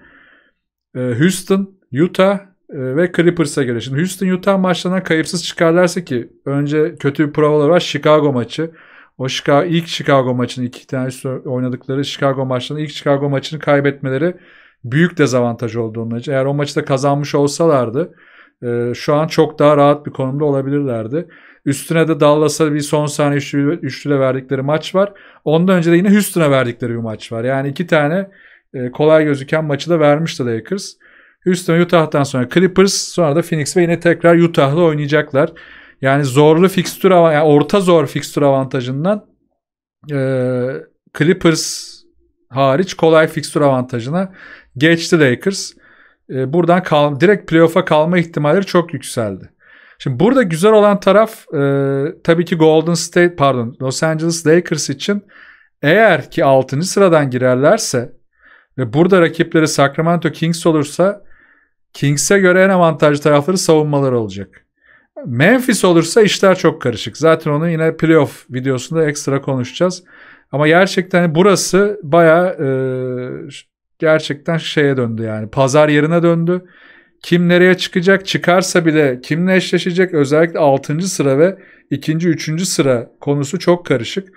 e, Houston, Utah e, ve Clippers'a göre. Şimdi Houston Utah maçlarından kayıpsız çıkarlarsa ki önce kötü bir provaları var. Chicago maçı. O Chicago, ilk Chicago maçını iki tane oynadıkları Chicago maçlarını ilk Chicago maçını kaybetmeleri büyük dezavantaj oldu onun için. Eğer o maçı da kazanmış olsalardı e, şu an çok daha rahat bir konumda olabilirlerdi. Üstüne de Dallas'a bir son saniye üçlü, üçlüyle verdikleri maç var. Ondan önce de yine Houston'a verdikleri bir maç var. Yani iki tane e, kolay gözüken maçı da vermişti Lakers. Houston Utah'tan sonra Clippers sonra da Phoenix ve yine tekrar Utah'la oynayacaklar. Yani zorlu fikstür yani orta zor fikstür avantajından e, Clippers hariç kolay fikstür avantajına geçti Lakers. E, buradan kal direkt playoff'a kalma ihtimalleri çok yükseldi. Şimdi burada güzel olan taraf e, tabii ki Golden State pardon Los Angeles Lakers için eğer ki 6. sıradan girerlerse ve burada rakipleri Sacramento Kings olursa Kings'e göre en avantajlı tarafları savunmaları olacak. Memphis olursa işler çok karışık. Zaten onu yine playoff videosunda ekstra konuşacağız. Ama gerçekten burası baya e, gerçekten şeye döndü yani pazar yerine döndü. Kim nereye çıkacak çıkarsa bile kimle eşleşecek özellikle 6. sıra ve 2. 3. sıra konusu çok karışık.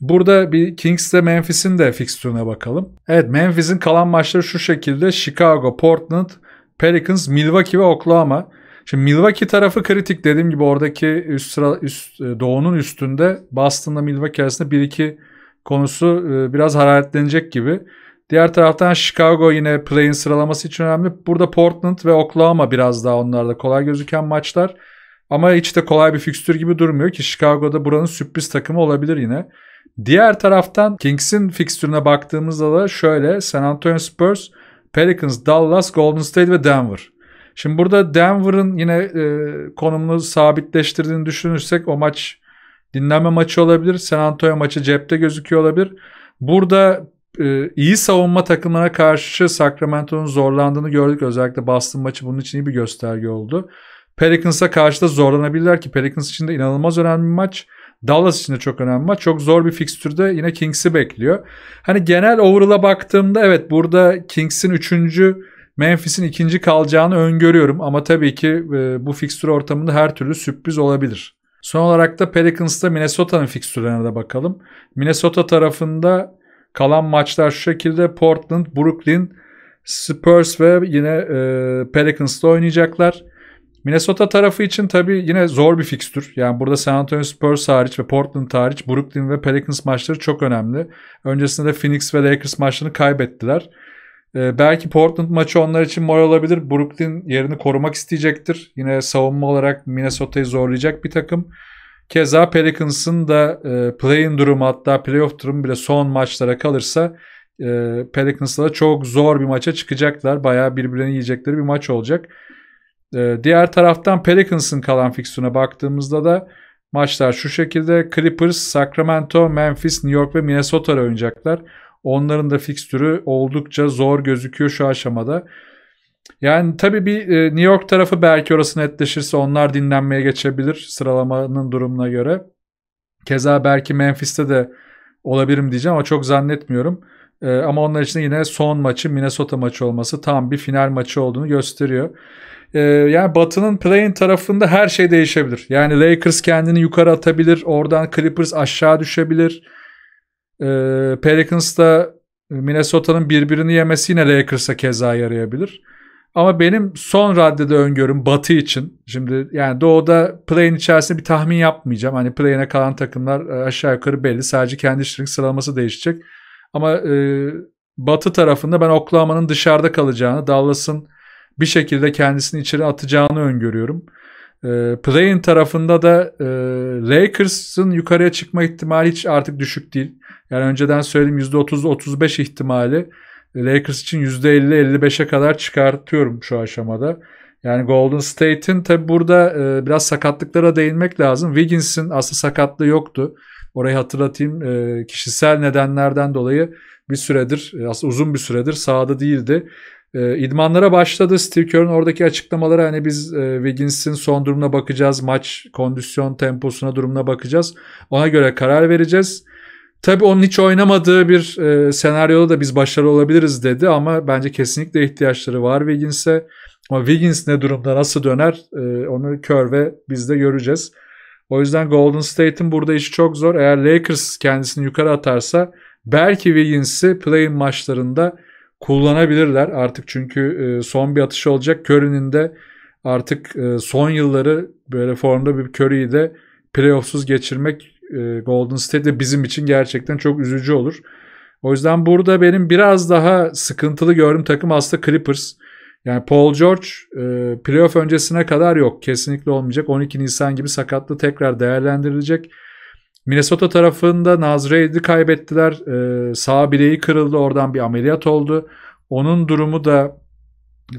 Burada bir Kings Kings'le Memphis'in de fikstürüne bakalım. Evet Memphis'in kalan maçları şu şekilde Chicago, Portland, Pelicans, Milwaukee ve Oklahoma. Şimdi Milwaukee tarafı kritik dediğim gibi oradaki üst sıra üst e, doğunun üstünde Boston'la Milwaukee arasında 1-2 konusu e, biraz hararetlenecek gibi. Diğer taraftan Chicago yine play'in sıralaması için önemli. Burada Portland ve Oklahoma biraz daha onlarda kolay gözüken maçlar. Ama hiç de kolay bir fikstür gibi durmuyor ki Chicago'da buranın sürpriz takımı olabilir yine. Diğer taraftan Kings'in fikstürüne baktığımızda da şöyle San Antonio Spurs, Pelicans, Dallas, Golden State ve Denver. Şimdi burada Denver'ın yine e, konumunu sabitleştirdiğini düşünürsek o maç dinlenme maçı olabilir. San Antonio maçı cepte gözüküyor olabilir. Burada e, iyi savunma takımına karşı Sacramento'nun zorlandığını gördük. Özellikle Boston maçı bunun için iyi bir gösterge oldu. Pelicans'a karşı da zorlanabilirler ki Pelicans için de inanılmaz önemli bir maç. Dallas için de çok önemli maç. Çok zor bir fikstürde yine Kings'i bekliyor. Hani genel overall'a baktığımda evet burada Kings'in 3. Memphis'in ikinci kalacağını öngörüyorum ama tabii ki e, bu fikstür ortamında her türlü sürpriz olabilir. Son olarak da Pelicans'ta Minnesota'nın fikstürlerine de bakalım. Minnesota tarafında Kalan maçlar şu şekilde Portland, Brooklyn, Spurs ve yine e, Pelicans'la oynayacaklar. Minnesota tarafı için tabii yine zor bir fikstür. Yani burada San Antonio Spurs hariç ve Portland hariç Brooklyn ve Pelicans maçları çok önemli. Öncesinde de Phoenix ve Lakers maçlarını kaybettiler. Ee, belki Portland maçı onlar için moral olabilir. Brooklyn yerini korumak isteyecektir. Yine savunma olarak Minnesota'yı zorlayacak bir takım. Keza Pelicans'ın da e, play-in durumu hatta playoff durumu bile son maçlara kalırsa e, Pelicans'la da çok zor bir maça çıkacaklar. Bayağı birbirini yiyecekleri bir maç olacak. E, diğer taraftan Pelicans'ın kalan fikstürüne baktığımızda da maçlar şu şekilde. Clippers, Sacramento, Memphis, New York ve Minnesota oynayacaklar. Onların da fikstürü oldukça zor gözüküyor şu aşamada. Yani tabii bir e, New York tarafı belki orası netleşirse onlar dinlenmeye geçebilir sıralamanın durumuna göre. Keza belki Memphis'te de olabilirim diyeceğim ama çok zannetmiyorum. E, ama onlar için yine son maçı Minnesota maçı olması tam bir final maçı olduğunu gösteriyor. E, yani Batı'nın play'in tarafında her şey değişebilir. Yani Lakers kendini yukarı atabilir. Oradan Clippers aşağı düşebilir. E, Pelicans da Minnesota'nın birbirini yemesi yine Lakers'a keza yarayabilir. Ama benim son raddede öngörüm Batı için. Şimdi yani Doğu'da play-in içerisinde bir tahmin yapmayacağım. Hani play'in'e kalan takımlar e, aşağı yukarı belli. Sadece kendi şirink sıralaması değişecek. Ama e, Batı tarafında ben Oklahoma'nın dışarıda kalacağını, Dallas'ın bir şekilde kendisini içeri atacağını öngörüyorum. E, play tarafında da e, Lakers'ın yukarıya çıkma ihtimali hiç artık düşük değil. Yani önceden söylediğim %30-35 ihtimali Lakers için %50-55'e kadar çıkartıyorum şu aşamada. Yani Golden State'in tabi burada e, biraz sakatlıklara değinmek lazım. Wiggins'in aslında sakatlığı yoktu. Orayı hatırlatayım. E, kişisel nedenlerden dolayı bir süredir, e, aslında uzun bir süredir sahada değildi. E, idmanlara başladı. Steve Kerr'ın oradaki açıklamaları hani biz e, Wiggins'in son durumuna bakacağız. Maç, kondisyon, temposuna, durumuna bakacağız. Ona göre karar vereceğiz. Tabii onun hiç oynamadığı bir e, senaryoda da biz başarılı olabiliriz dedi ama bence kesinlikle ihtiyaçları var Wiggins'e. Ama Wiggins ne durumda nasıl döner e, onu kör ve biz de göreceğiz. O yüzden Golden State'in burada işi çok zor. Eğer Lakers kendisini yukarı atarsa belki Wiggins'i play-in maçlarında kullanabilirler artık çünkü e, son bir atış olacak. Curry'nin de artık e, son yılları böyle formda bir Curry'i de playoffsuz geçirmek e, Golden State de bizim için gerçekten çok üzücü olur. O yüzden burada benim biraz daha sıkıntılı gördüğüm takım aslında Clippers. Yani Paul George e, playoff öncesine kadar yok. Kesinlikle olmayacak. 12 Nisan gibi sakatlı tekrar değerlendirilecek. Minnesota tarafında Naz Reid'i kaybettiler. E, sağ bileği kırıldı. Oradan bir ameliyat oldu. Onun durumu da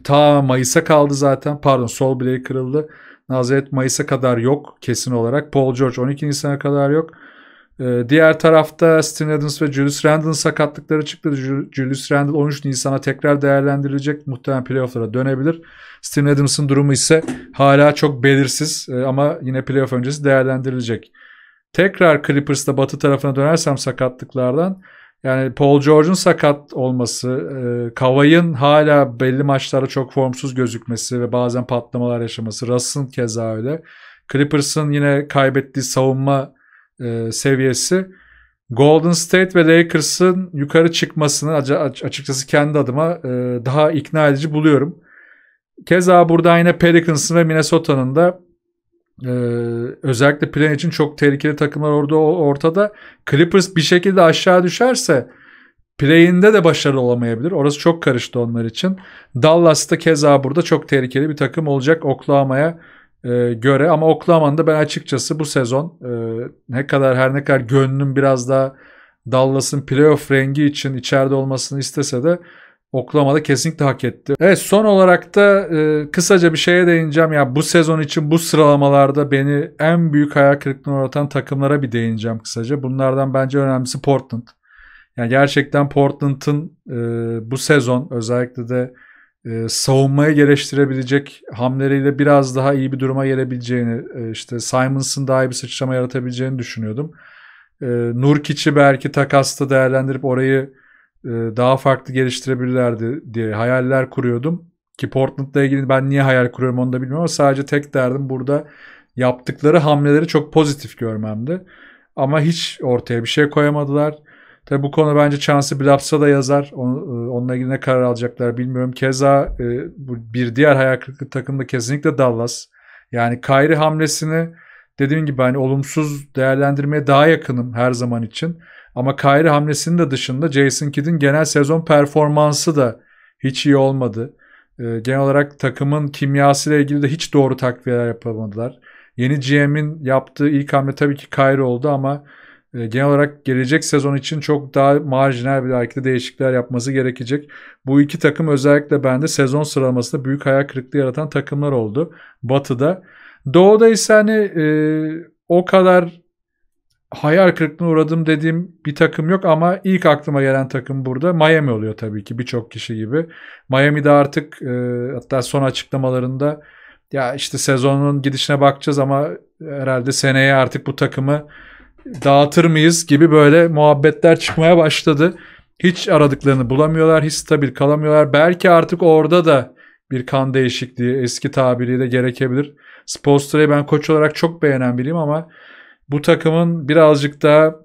ta Mayıs'a kaldı zaten. Pardon sol bileği kırıldı. Nazareth Mayıs'a kadar yok kesin olarak. Paul George 12 Nisan'a kadar yok. Ee, diğer tarafta Steven Adams ve Julius Randle sakatlıkları çıktı. Julius Randle 13 Nisan'a tekrar değerlendirilecek. Muhtemelen playofflara dönebilir. Steven Adams'ın durumu ise hala çok belirsiz ee, ama yine playoff öncesi değerlendirilecek. Tekrar Clippers'ta batı tarafına dönersem sakatlıklardan yani Paul George'un sakat olması, e, Kavay'ın hala belli maçlarda çok formsuz gözükmesi ve bazen patlamalar yaşaması, Russ'ın keza öyle. Clippers'ın yine kaybettiği savunma e, seviyesi Golden State ve Lakers'ın yukarı çıkmasını açıkçası kendi adıma e, daha ikna edici buluyorum. Keza burada yine Pelicans'ın ve Minnesota'nın da ee, özellikle plan için çok tehlikeli takımlar orada ortada. Clippers bir şekilde aşağı düşerse play'inde de başarılı olamayabilir. Orası çok karıştı onlar için. Dallas'ta keza burada çok tehlikeli bir takım olacak Oklahoma'ya e, göre ama Oklahoma'nın da ben açıkçası bu sezon e, ne kadar her ne kadar gönlüm biraz daha Dallas'ın playoff rengi için içeride olmasını istese de oklamada kesinlikle hak etti. Evet son olarak da e, kısaca bir şeye değineceğim. Ya bu sezon için bu sıralamalarda beni en büyük hayal kırıklığına uğratan takımlara bir değineceğim kısaca. Bunlardan bence önemlisi Portland. Yani gerçekten Portland'ın e, bu sezon özellikle de e, savunmaya geliştirebilecek hamleleriyle biraz daha iyi bir duruma gelebileceğini, e, işte Simons'ın daha iyi bir sıçrama yaratabileceğini düşünüyordum. E, Nurkic'i belki takasta değerlendirip orayı e, daha farklı geliştirebilirlerdi diye hayaller kuruyordum. Ki Portland'la ilgili ben niye hayal kuruyorum onu da bilmiyorum ama sadece tek derdim burada yaptıkları hamleleri çok pozitif görmemdi. Ama hiç ortaya bir şey koyamadılar. Tabi bu konu bence Chance Blaps'a da yazar. E, onunla ilgili ne karar alacaklar bilmiyorum. Keza e, bir diğer hayal kırıklığı takımda kesinlikle Dallas. Yani Kyrie hamlesini dediğim gibi hani olumsuz değerlendirmeye daha yakınım her zaman için. Ama Kyrie hamlesinin de dışında Jason Kidd'in genel sezon performansı da hiç iyi olmadı. E, genel olarak takımın kimyası ile ilgili de hiç doğru takviyeler yapamadılar. Yeni GM'in yaptığı ilk hamle tabii ki Kyrie oldu ama e, genel olarak gelecek sezon için çok daha marjinal bir belki de değişiklikler yapması gerekecek. Bu iki takım özellikle bende sezon sıralamasında büyük hayal kırıklığı yaratan takımlar oldu Batı'da. Doğu'da ise hani e, o kadar hayal kırıklığına uğradım dediğim bir takım yok ama ilk aklıma gelen takım burada Miami oluyor tabii ki birçok kişi gibi. Miami'de artık e, hatta son açıklamalarında ya işte sezonun gidişine bakacağız ama herhalde seneye artık bu takımı dağıtır mıyız gibi böyle muhabbetler çıkmaya başladı. Hiç aradıklarını bulamıyorlar, hiç stabil kalamıyorlar. Belki artık orada da bir kan değişikliği eski tabiriyle gerekebilir. Spoelstra'yı ben koç olarak çok beğenen biriyim ama bu takımın birazcık daha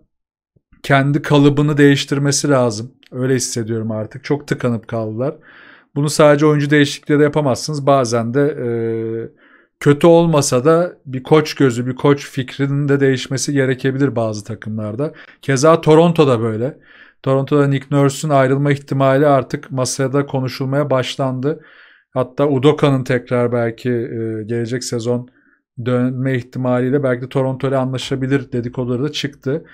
kendi kalıbını değiştirmesi lazım. Öyle hissediyorum artık. Çok tıkanıp kaldılar. Bunu sadece oyuncu değişikliği de yapamazsınız. Bazen de e, kötü olmasa da bir koç gözü, bir koç fikrinin de değişmesi gerekebilir bazı takımlarda. Keza Toronto'da böyle. Toronto'da Nick Nurse'un ayrılma ihtimali artık masaya da konuşulmaya başlandı. Hatta Udoka'nın tekrar belki e, gelecek sezon dönme ihtimaliyle belki de Toronto ile anlaşabilir dedikoduları da çıktı.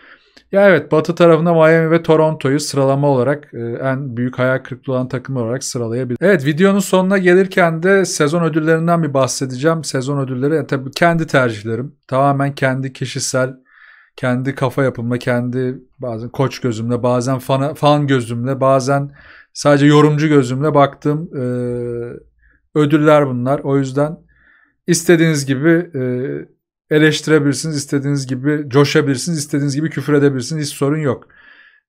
Ya evet batı tarafında Miami ve Toronto'yu sıralama olarak e, en büyük hayal kırıklığı olan takım olarak sıralayabilir. Evet videonun sonuna gelirken de sezon ödüllerinden bir bahsedeceğim. Sezon ödülleri yani e, tabii kendi tercihlerim. Tamamen kendi kişisel, kendi kafa yapımla, kendi bazen koç gözümle, bazen fan, fan gözümle, bazen sadece yorumcu gözümle baktığım e, ödüller bunlar. O yüzden istediğiniz gibi e, eleştirebilirsiniz, istediğiniz gibi coşabilirsiniz, istediğiniz gibi küfür edebilirsiniz. Hiç sorun yok.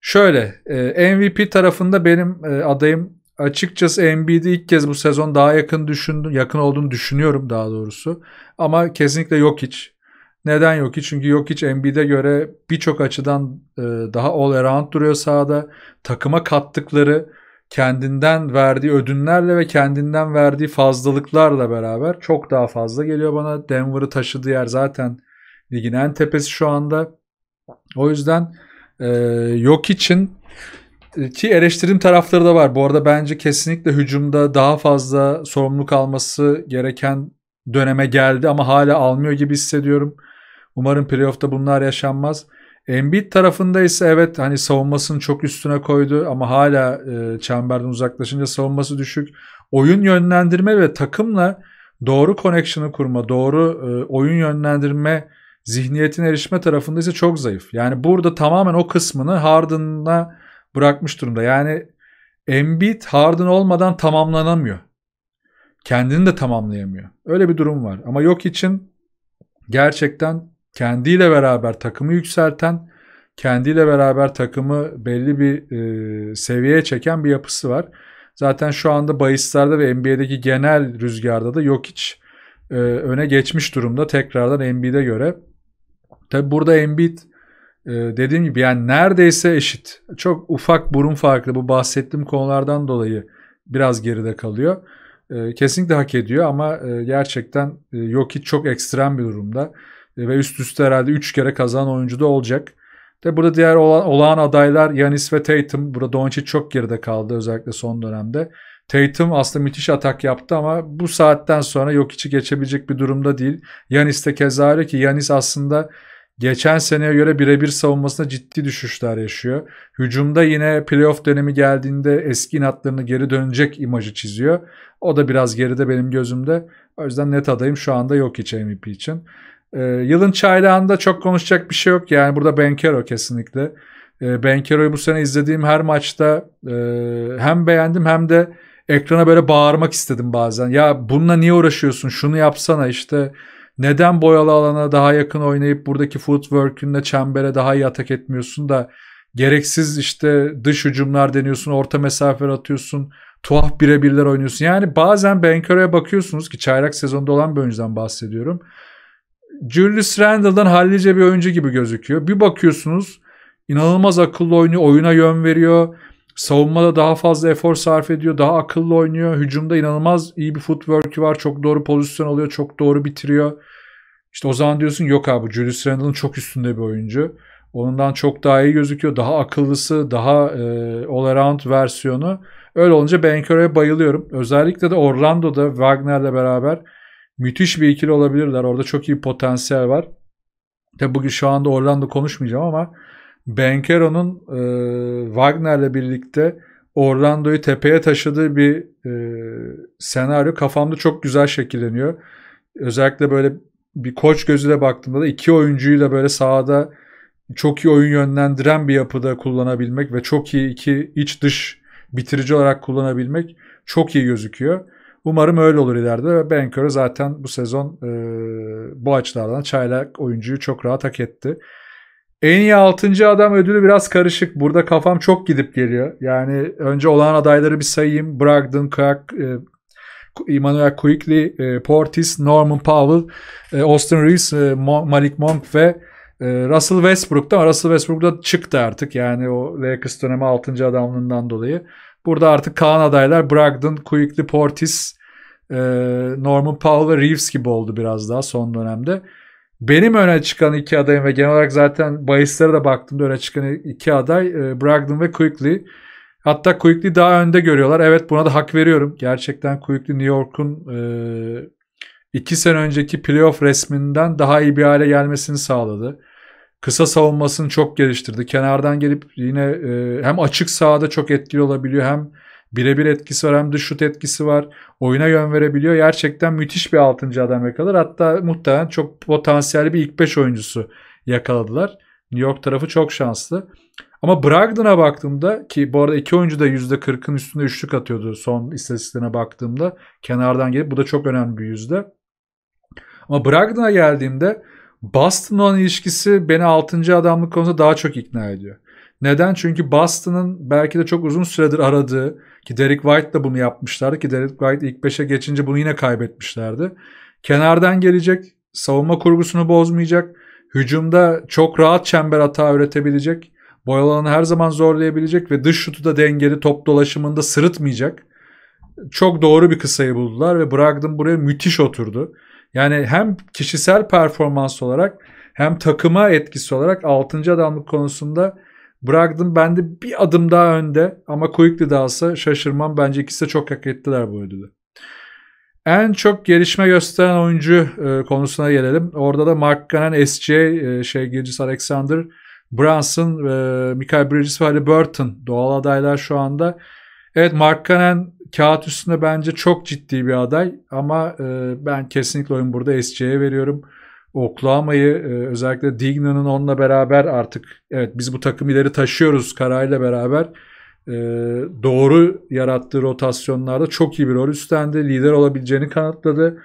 Şöyle e, MVP tarafında benim e, adayım açıkçası Embiid'i ilk kez bu sezon daha yakın düşündüm, yakın olduğunu düşünüyorum daha doğrusu. Ama kesinlikle yok hiç. Neden yok hiç? Çünkü yok hiç Embiid'e göre birçok açıdan e, daha all around duruyor sahada. Takıma kattıkları kendinden verdiği ödünlerle ve kendinden verdiği fazlalıklarla beraber çok daha fazla geliyor bana. Denver'ı taşıdığı yer zaten ligin en tepesi şu anda. O yüzden e, yok için e, ki eleştirdiğim tarafları da var. Bu arada bence kesinlikle hücumda daha fazla sorumluluk alması gereken döneme geldi ama hala almıyor gibi hissediyorum. Umarım playoff'ta bunlar yaşanmaz. Embiid tarafında ise evet hani savunmasını çok üstüne koydu ama hala e, çemberden uzaklaşınca savunması düşük. Oyun yönlendirme ve takımla doğru connection'ı kurma, doğru e, oyun yönlendirme zihniyetine erişme tarafında ise çok zayıf. Yani burada tamamen o kısmını Harden'a bırakmış durumda. Yani Embiid Harden olmadan tamamlanamıyor. Kendini de tamamlayamıyor. Öyle bir durum var. Ama yok için gerçekten kendiyle beraber takımı yükselten, kendiyle beraber takımı belli bir e, seviyeye çeken bir yapısı var. Zaten şu anda bahislerde ve NBA'deki genel rüzgarda da yok hiç e, öne geçmiş durumda tekrardan NBA'de göre. Tabi burada Embiid e, dediğim gibi yani neredeyse eşit. Çok ufak burun farklı bu bahsettiğim konulardan dolayı biraz geride kalıyor. E, kesinlikle hak ediyor ama e, gerçekten e, yok hiç çok ekstrem bir durumda. E, ve üst üste herhalde 3 kere kazanan oyuncu da olacak. De burada diğer ola, olağan adaylar Yanis ve Tatum. Burada Doncic çok geride kaldı özellikle son dönemde. Tatum aslında müthiş atak yaptı ama bu saatten sonra yok içi geçebilecek bir durumda değil. Yanis de keza öyle ki Yanis aslında geçen seneye göre birebir savunmasında ciddi düşüşler yaşıyor. Hücumda yine playoff dönemi geldiğinde eski inatlarını geri dönecek imajı çiziyor. O da biraz geride benim gözümde. O yüzden net adayım şu anda yok içi MVP için. E, yılın çaylağında çok konuşacak bir şey yok. Yani burada Benkero kesinlikle. E, ee, Benkero'yu bu sene izlediğim her maçta e, hem beğendim hem de ekrana böyle bağırmak istedim bazen. Ya bununla niye uğraşıyorsun? Şunu yapsana işte. Neden boyalı alana daha yakın oynayıp buradaki footwork'ünle çembere daha iyi atak etmiyorsun da gereksiz işte dış hücumlar deniyorsun, orta mesafeler atıyorsun, tuhaf birebirler oynuyorsun. Yani bazen Benkero'ya bakıyorsunuz ki çaylak sezonda olan bir oyuncudan bahsediyorum. Julius Randle'dan hallice bir oyuncu gibi gözüküyor. Bir bakıyorsunuz inanılmaz akıllı oynuyor. Oyuna yön veriyor. Savunmada daha fazla efor sarf ediyor. Daha akıllı oynuyor. Hücumda inanılmaz iyi bir footwork'ü var. Çok doğru pozisyon alıyor. Çok doğru bitiriyor. İşte o zaman diyorsun yok abi Julius Randle'ın çok üstünde bir oyuncu. Ondan çok daha iyi gözüküyor. Daha akıllısı, daha e, all-around versiyonu. Öyle olunca ben Kör'e bayılıyorum. Özellikle de Orlando'da Wagner'le beraber müthiş bir ikili olabilirler. Orada çok iyi potansiyel var. Tabi bugün şu anda Orlando konuşmayacağım ama Benkero'nun e, Wagner'le birlikte Orlando'yu tepeye taşıdığı bir e, senaryo kafamda çok güzel şekilleniyor. Özellikle böyle bir koç gözüyle baktığımda da iki oyuncuyu da böyle sahada çok iyi oyun yönlendiren bir yapıda kullanabilmek ve çok iyi iki iç dış bitirici olarak kullanabilmek çok iyi gözüküyor. Umarım öyle olur ileride. Benköre zaten bu sezon e, bu açılardan çaylak oyuncuyu çok rahat hak etti. En iyi 6. adam ödülü biraz karışık. Burada kafam çok gidip geliyor. Yani önce olağan adayları bir sayayım. Bragdon, Clark, e, Emmanuel Quickly, e, Portis, Norman Powell, e, Austin Reeves, Malik Monk ve Russell Westbrook'ta ama Russell Westbrook'ta çıktı artık. Yani o Lakers dönemi 6. adamlığından dolayı. Burada artık kalan adaylar Bragdon, Quickly, Portis, ee, Norman Powell ve Reeves gibi oldu biraz daha son dönemde. Benim öne çıkan iki adayım ve genel olarak zaten bahislere de baktığımda öne çıkan iki aday e, Bragdon ve Quickly. Hatta Quickly daha önde görüyorlar. Evet buna da hak veriyorum. Gerçekten Quickly New York'un e, iki sene önceki playoff resminden daha iyi bir hale gelmesini sağladı. Kısa savunmasını çok geliştirdi. Kenardan gelip yine e, hem açık sahada çok etkili olabiliyor hem Birebir etkisi var hem de şut etkisi var. Oyuna yön verebiliyor. Gerçekten müthiş bir 6. adam yakalar. Hatta muhtemelen çok potansiyel bir ilk 5 oyuncusu yakaladılar. New York tarafı çok şanslı. Ama Bragdon'a baktığımda ki bu arada iki oyuncu da %40'ın üstünde üçlük atıyordu son istatistiklerine baktığımda. Kenardan gelip bu da çok önemli bir yüzde. Ama Bragdon'a geldiğimde Boston'la ilişkisi beni 6. adamlık konusunda daha çok ikna ediyor. Neden? Çünkü Boston'ın belki de çok uzun süredir aradığı ki Derek White da bunu yapmışlardı ki Derek White ilk 5'e geçince bunu yine kaybetmişlerdi. Kenardan gelecek, savunma kurgusunu bozmayacak, hücumda çok rahat çember hata üretebilecek, boy alanı her zaman zorlayabilecek ve dış şutu da dengeli top dolaşımında sırıtmayacak. Çok doğru bir kısayı buldular ve Brogdon buraya müthiş oturdu. Yani hem kişisel performans olarak hem takıma etkisi olarak 6. adamlık konusunda Bragdon bende bir adım daha önde ama Quickly de alsa şaşırmam. Bence ikisi de çok hak ettiler bu ödülü. En çok gelişme gösteren oyuncu e, konusuna gelelim. Orada da Mark Cannon, SJ, e, şey Gilgis Alexander, Brunson, e, Michael Bridges ve Burton doğal adaylar şu anda. Evet Mark Cannon kağıt üstünde bence çok ciddi bir aday ama e, ben kesinlikle oyun burada SC'ye veriyorum. Oklahoma'yı e, özellikle Digna'nın onunla beraber artık evet biz bu takım ileri taşıyoruz kararıyla beraber e, doğru yarattığı rotasyonlarda çok iyi bir rol üstlendi. Lider olabileceğini kanıtladı.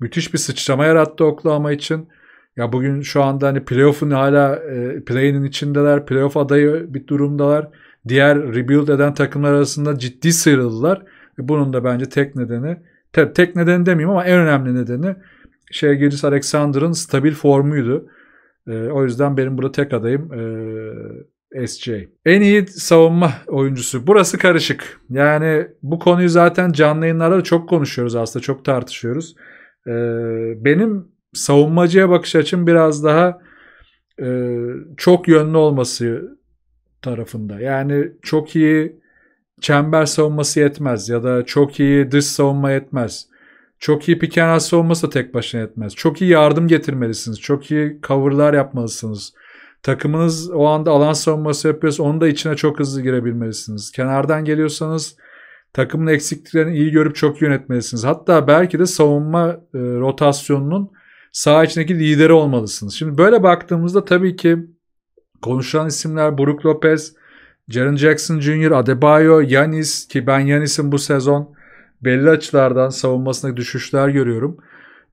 Müthiş bir sıçrama yarattı Oklahoma için. Ya bugün şu anda hani playoff'un hala e, play'inin içindeler. Playoff adayı bir durumdalar. Diğer rebuild eden takımlar arasında ciddi sıyrıldılar. Bunun da bence tek nedeni tek, tek nedeni demeyeyim ama en önemli nedeni şey Gediz Alexander'ın stabil formuydu. E, o yüzden benim burada tek adayım e, ee, SJ. En iyi savunma oyuncusu. Burası karışık. Yani bu konuyu zaten canlı yayınlarda çok konuşuyoruz aslında. Çok tartışıyoruz. E, benim savunmacıya bakış açım biraz daha e, çok yönlü olması tarafında. Yani çok iyi çember savunması yetmez ya da çok iyi dış savunma yetmez. Çok iyi pick and savunması tek başına yetmez. Çok iyi yardım getirmelisiniz. Çok iyi coverlar yapmalısınız. Takımınız o anda alan savunması yapıyorsa onu da içine çok hızlı girebilmelisiniz. Kenardan geliyorsanız takımın eksikliklerini iyi görüp çok yönetmelisiniz. Hatta belki de savunma e, rotasyonunun sağ içindeki lideri olmalısınız. Şimdi böyle baktığımızda tabii ki konuşulan isimler Brook Lopez, Jaren Jackson Jr., Adebayo, Yanis ki ben Yanis'in bu sezon belli açılardan savunmasındaki düşüşler görüyorum.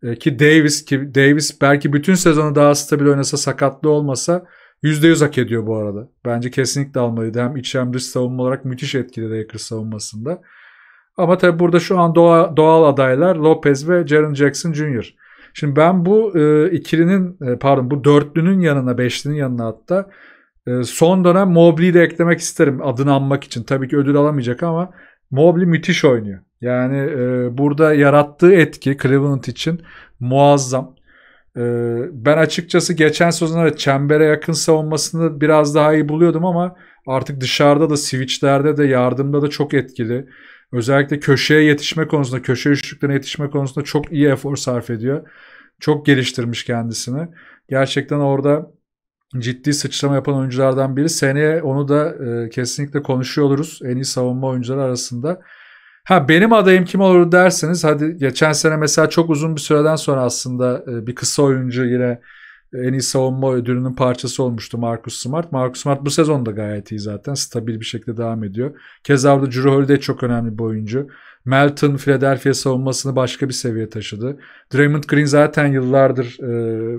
E, ki Davis ki Davis belki bütün sezonu daha stabil oynasa sakatlı olmasa %100 hak ediyor bu arada. Bence kesinlikle almalıydı. Hem iç hem dış savunma olarak müthiş etkili Lakers savunmasında. Ama tabi burada şu an doğa, doğal adaylar Lopez ve Jaren Jackson Jr. Şimdi ben bu e, ikilinin e, pardon bu dörtlünün yanına beşlinin yanına hatta e, son dönem Mobley'i de eklemek isterim adını anmak için. Tabii ki ödül alamayacak ama Mobley müthiş oynuyor. Yani e, burada yarattığı etki Cleveland için muazzam. E, ben açıkçası geçen sezon evet çembere yakın savunmasını biraz daha iyi buluyordum ama artık dışarıda da switchlerde de yardımda da çok etkili. Özellikle köşeye yetişme konusunda, köşe üçlüklerine yetişme konusunda çok iyi efor sarf ediyor. Çok geliştirmiş kendisini. Gerçekten orada ciddi sıçrama yapan oyunculardan biri. Seneye onu da e, kesinlikle konuşuyor oluruz. En iyi savunma oyuncuları arasında. Ha benim adayım kim olur derseniz hadi geçen sene mesela çok uzun bir süreden sonra aslında e, bir kısa oyuncu yine en iyi savunma ödülünün parçası olmuştu Marcus Smart. Marcus Smart bu sezon da gayet iyi zaten. Stabil bir şekilde devam ediyor. Keza burada Drew Holiday çok önemli bir oyuncu. Melton Philadelphia savunmasını başka bir seviye taşıdı. Draymond Green zaten yıllardır e,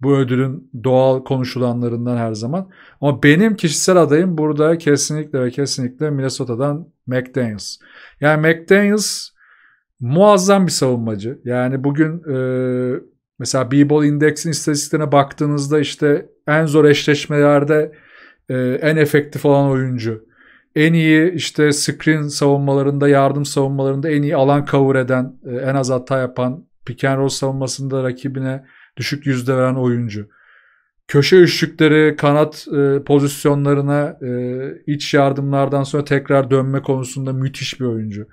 bu ödülün doğal konuşulanlarından her zaman. Ama benim kişisel adayım burada kesinlikle ve kesinlikle Minnesota'dan McDaniels. Yani McDaniels muazzam bir savunmacı. Yani bugün e, mesela B-Ball Index'in istatistiklerine baktığınızda işte en zor eşleşmelerde e, en efektif olan oyuncu. En iyi işte screen savunmalarında, yardım savunmalarında en iyi alan kavur eden, e, en az hata yapan, pick and roll savunmasında rakibine Düşük yüzde veren oyuncu. Köşe üçlükleri, kanat e, pozisyonlarına e, iç yardımlardan sonra tekrar dönme konusunda müthiş bir oyuncu.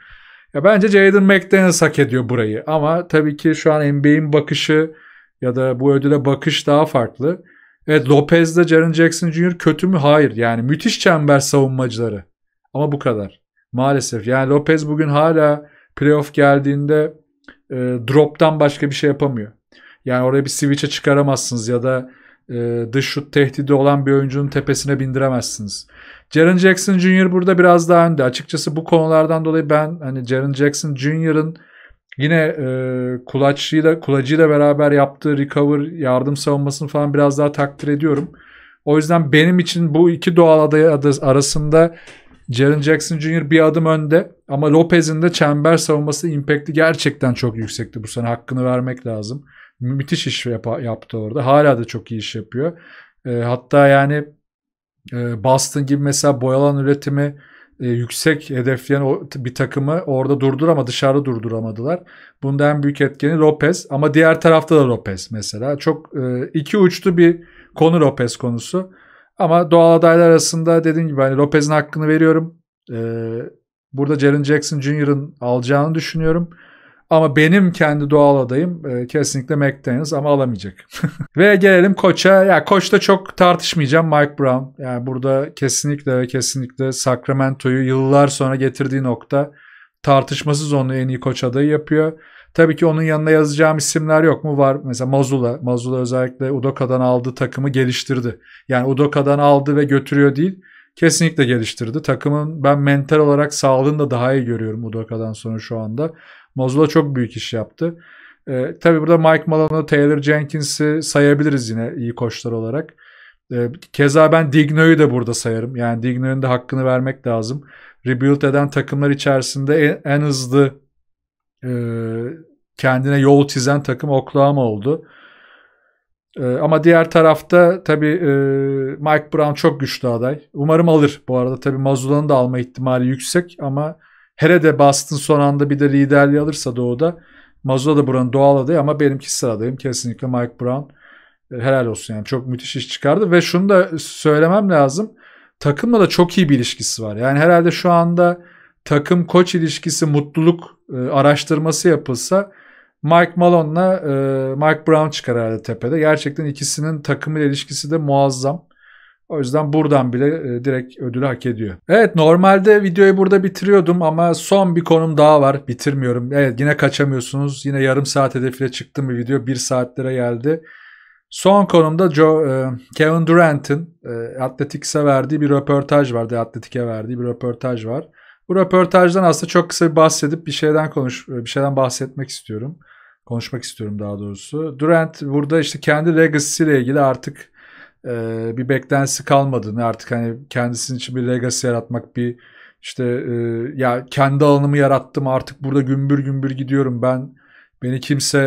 Ya bence Jaden McDaniels hak ediyor burayı. Ama tabii ki şu an NBA'in bakışı ya da bu ödüle bakış daha farklı. Evet Lopez Lopez'de Jaren Jackson Jr. kötü mü? Hayır. Yani müthiş çember savunmacıları. Ama bu kadar. Maalesef. Yani Lopez bugün hala playoff geldiğinde e, drop'tan başka bir şey yapamıyor. Yani oraya bir switch'e çıkaramazsınız ya da e, dış şut tehdidi olan bir oyuncunun tepesine bindiremezsiniz. Jaren Jackson Jr. burada biraz daha önde. Açıkçası bu konulardan dolayı ben hani Jaren Jackson Jr.'ın yine e, kulaçıyla kulacıyla beraber yaptığı recover yardım savunmasını falan biraz daha takdir ediyorum. O yüzden benim için bu iki doğal aday arasında Jaren Jackson Jr. bir adım önde ama Lopez'in de çember savunması impact'i gerçekten çok yüksekti bu sene. Hakkını vermek lazım müthiş iş yap yaptı orada. Hala da çok iyi iş yapıyor. E, hatta yani e, Boston gibi mesela boyalan üretimi e, yüksek hedefleyen o, bir takımı orada durdur ama dışarıda durduramadılar. Bunda en büyük etkeni Lopez ama diğer tarafta da Lopez mesela. Çok e, iki uçlu bir konu Lopez konusu. Ama doğal adaylar arasında dediğim gibi hani Lopez'in hakkını veriyorum. E, burada Jaren Jackson Jr.'ın alacağını düşünüyorum. Ama benim kendi doğal adayım e, kesinlikle McDaniels ama alamayacak. ve gelelim koça. Ya koçta çok tartışmayacağım Mike Brown. Yani burada kesinlikle ve kesinlikle Sacramento'yu yıllar sonra getirdiği nokta tartışmasız onu en iyi koç adayı yapıyor. Tabii ki onun yanına yazacağım isimler yok mu? Var. Mesela Mazula. Mazula özellikle Udoka'dan aldığı takımı geliştirdi. Yani Udoka'dan aldı ve götürüyor değil kesinlikle geliştirdi. Takımın ben mental olarak sağlığını da daha iyi görüyorum Udaka'dan sonra şu anda. Mozula çok büyük iş yaptı. E, tabii burada Mike Malone'u, Taylor Jenkins'i sayabiliriz yine iyi koçlar olarak. E, keza ben Digno'yu da burada sayarım. Yani Digno'nun da hakkını vermek lazım. Rebuild eden takımlar içerisinde en, en hızlı e, kendine yol çizen takım Oklahoma oldu. Ee, ama diğer tarafta tabii e, Mike Brown çok güçlü aday. Umarım alır. Bu arada tabii Mazula'nın da alma ihtimali yüksek ama Hele de Boston son anda bir de liderliği alırsa doğuda Mazula da buranın doğal adayı ama benim benimki adayım Kesinlikle Mike Brown e, helal olsun yani çok müthiş iş çıkardı ve şunu da söylemem lazım. Takımla da çok iyi bir ilişkisi var. Yani herhalde şu anda takım koç ilişkisi mutluluk e, araştırması yapılsa Mike Malone'la e, Mike Brown çıkar herhalde tepede. Gerçekten ikisinin takımı ilişkisi de muazzam. O yüzden buradan bile e, direkt ödülü hak ediyor. Evet normalde videoyu burada bitiriyordum ama son bir konum daha var. Bitirmiyorum. Evet yine kaçamıyorsunuz. Yine yarım saat hedefiyle çıktım bir video. Bir saatlere geldi. Son konumda Joe, e, Kevin Durant'ın e, Atletik'se verdiği bir röportaj vardı. Atletik'e verdiği bir röportaj var. Bu röportajdan aslında çok kısa bir bahsedip bir şeyden konuş bir şeyden bahsetmek istiyorum konuşmak istiyorum daha doğrusu. Durant burada işte kendi legacy ile ilgili artık e, bir beklentisi kalmadığını artık hani kendisinin için bir legacy yaratmak bir işte e, ya kendi alanımı yarattım artık burada gümbür gümbür gidiyorum ben beni kimse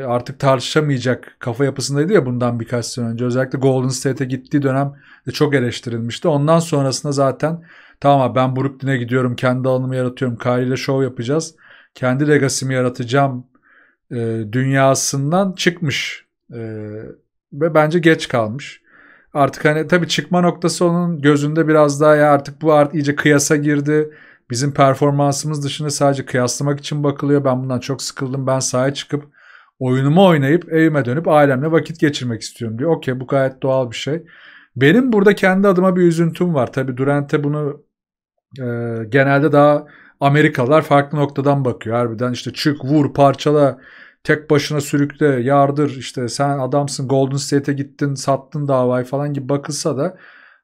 e, artık tartışamayacak kafa yapısındaydı ya bundan birkaç sene önce. Özellikle Golden State'e gittiği dönem de çok eleştirilmişti. Ondan sonrasında zaten tamam ben Brooklyn'e gidiyorum, kendi alanımı yaratıyorum, Kyrie ile şov yapacağız. Kendi legasimi yaratacağım e, dünyasından çıkmış e, ve bence geç kalmış. Artık hani tabii çıkma noktası onun gözünde biraz daha ya artık bu art iyice kıyasa girdi. Bizim performansımız dışında sadece kıyaslamak için bakılıyor. Ben bundan çok sıkıldım. Ben sahaya çıkıp oyunumu oynayıp evime dönüp ailemle vakit geçirmek istiyorum diyor. Okey bu gayet doğal bir şey. Benim burada kendi adıma bir üzüntüm var. Tabii Durant'e bunu e, genelde daha Amerikalılar farklı noktadan bakıyor. Harbiden işte çık, vur, parçala, tek başına sürükle, yardır işte sen adamsın Golden State'e gittin, sattın davayı falan gibi bakılsa da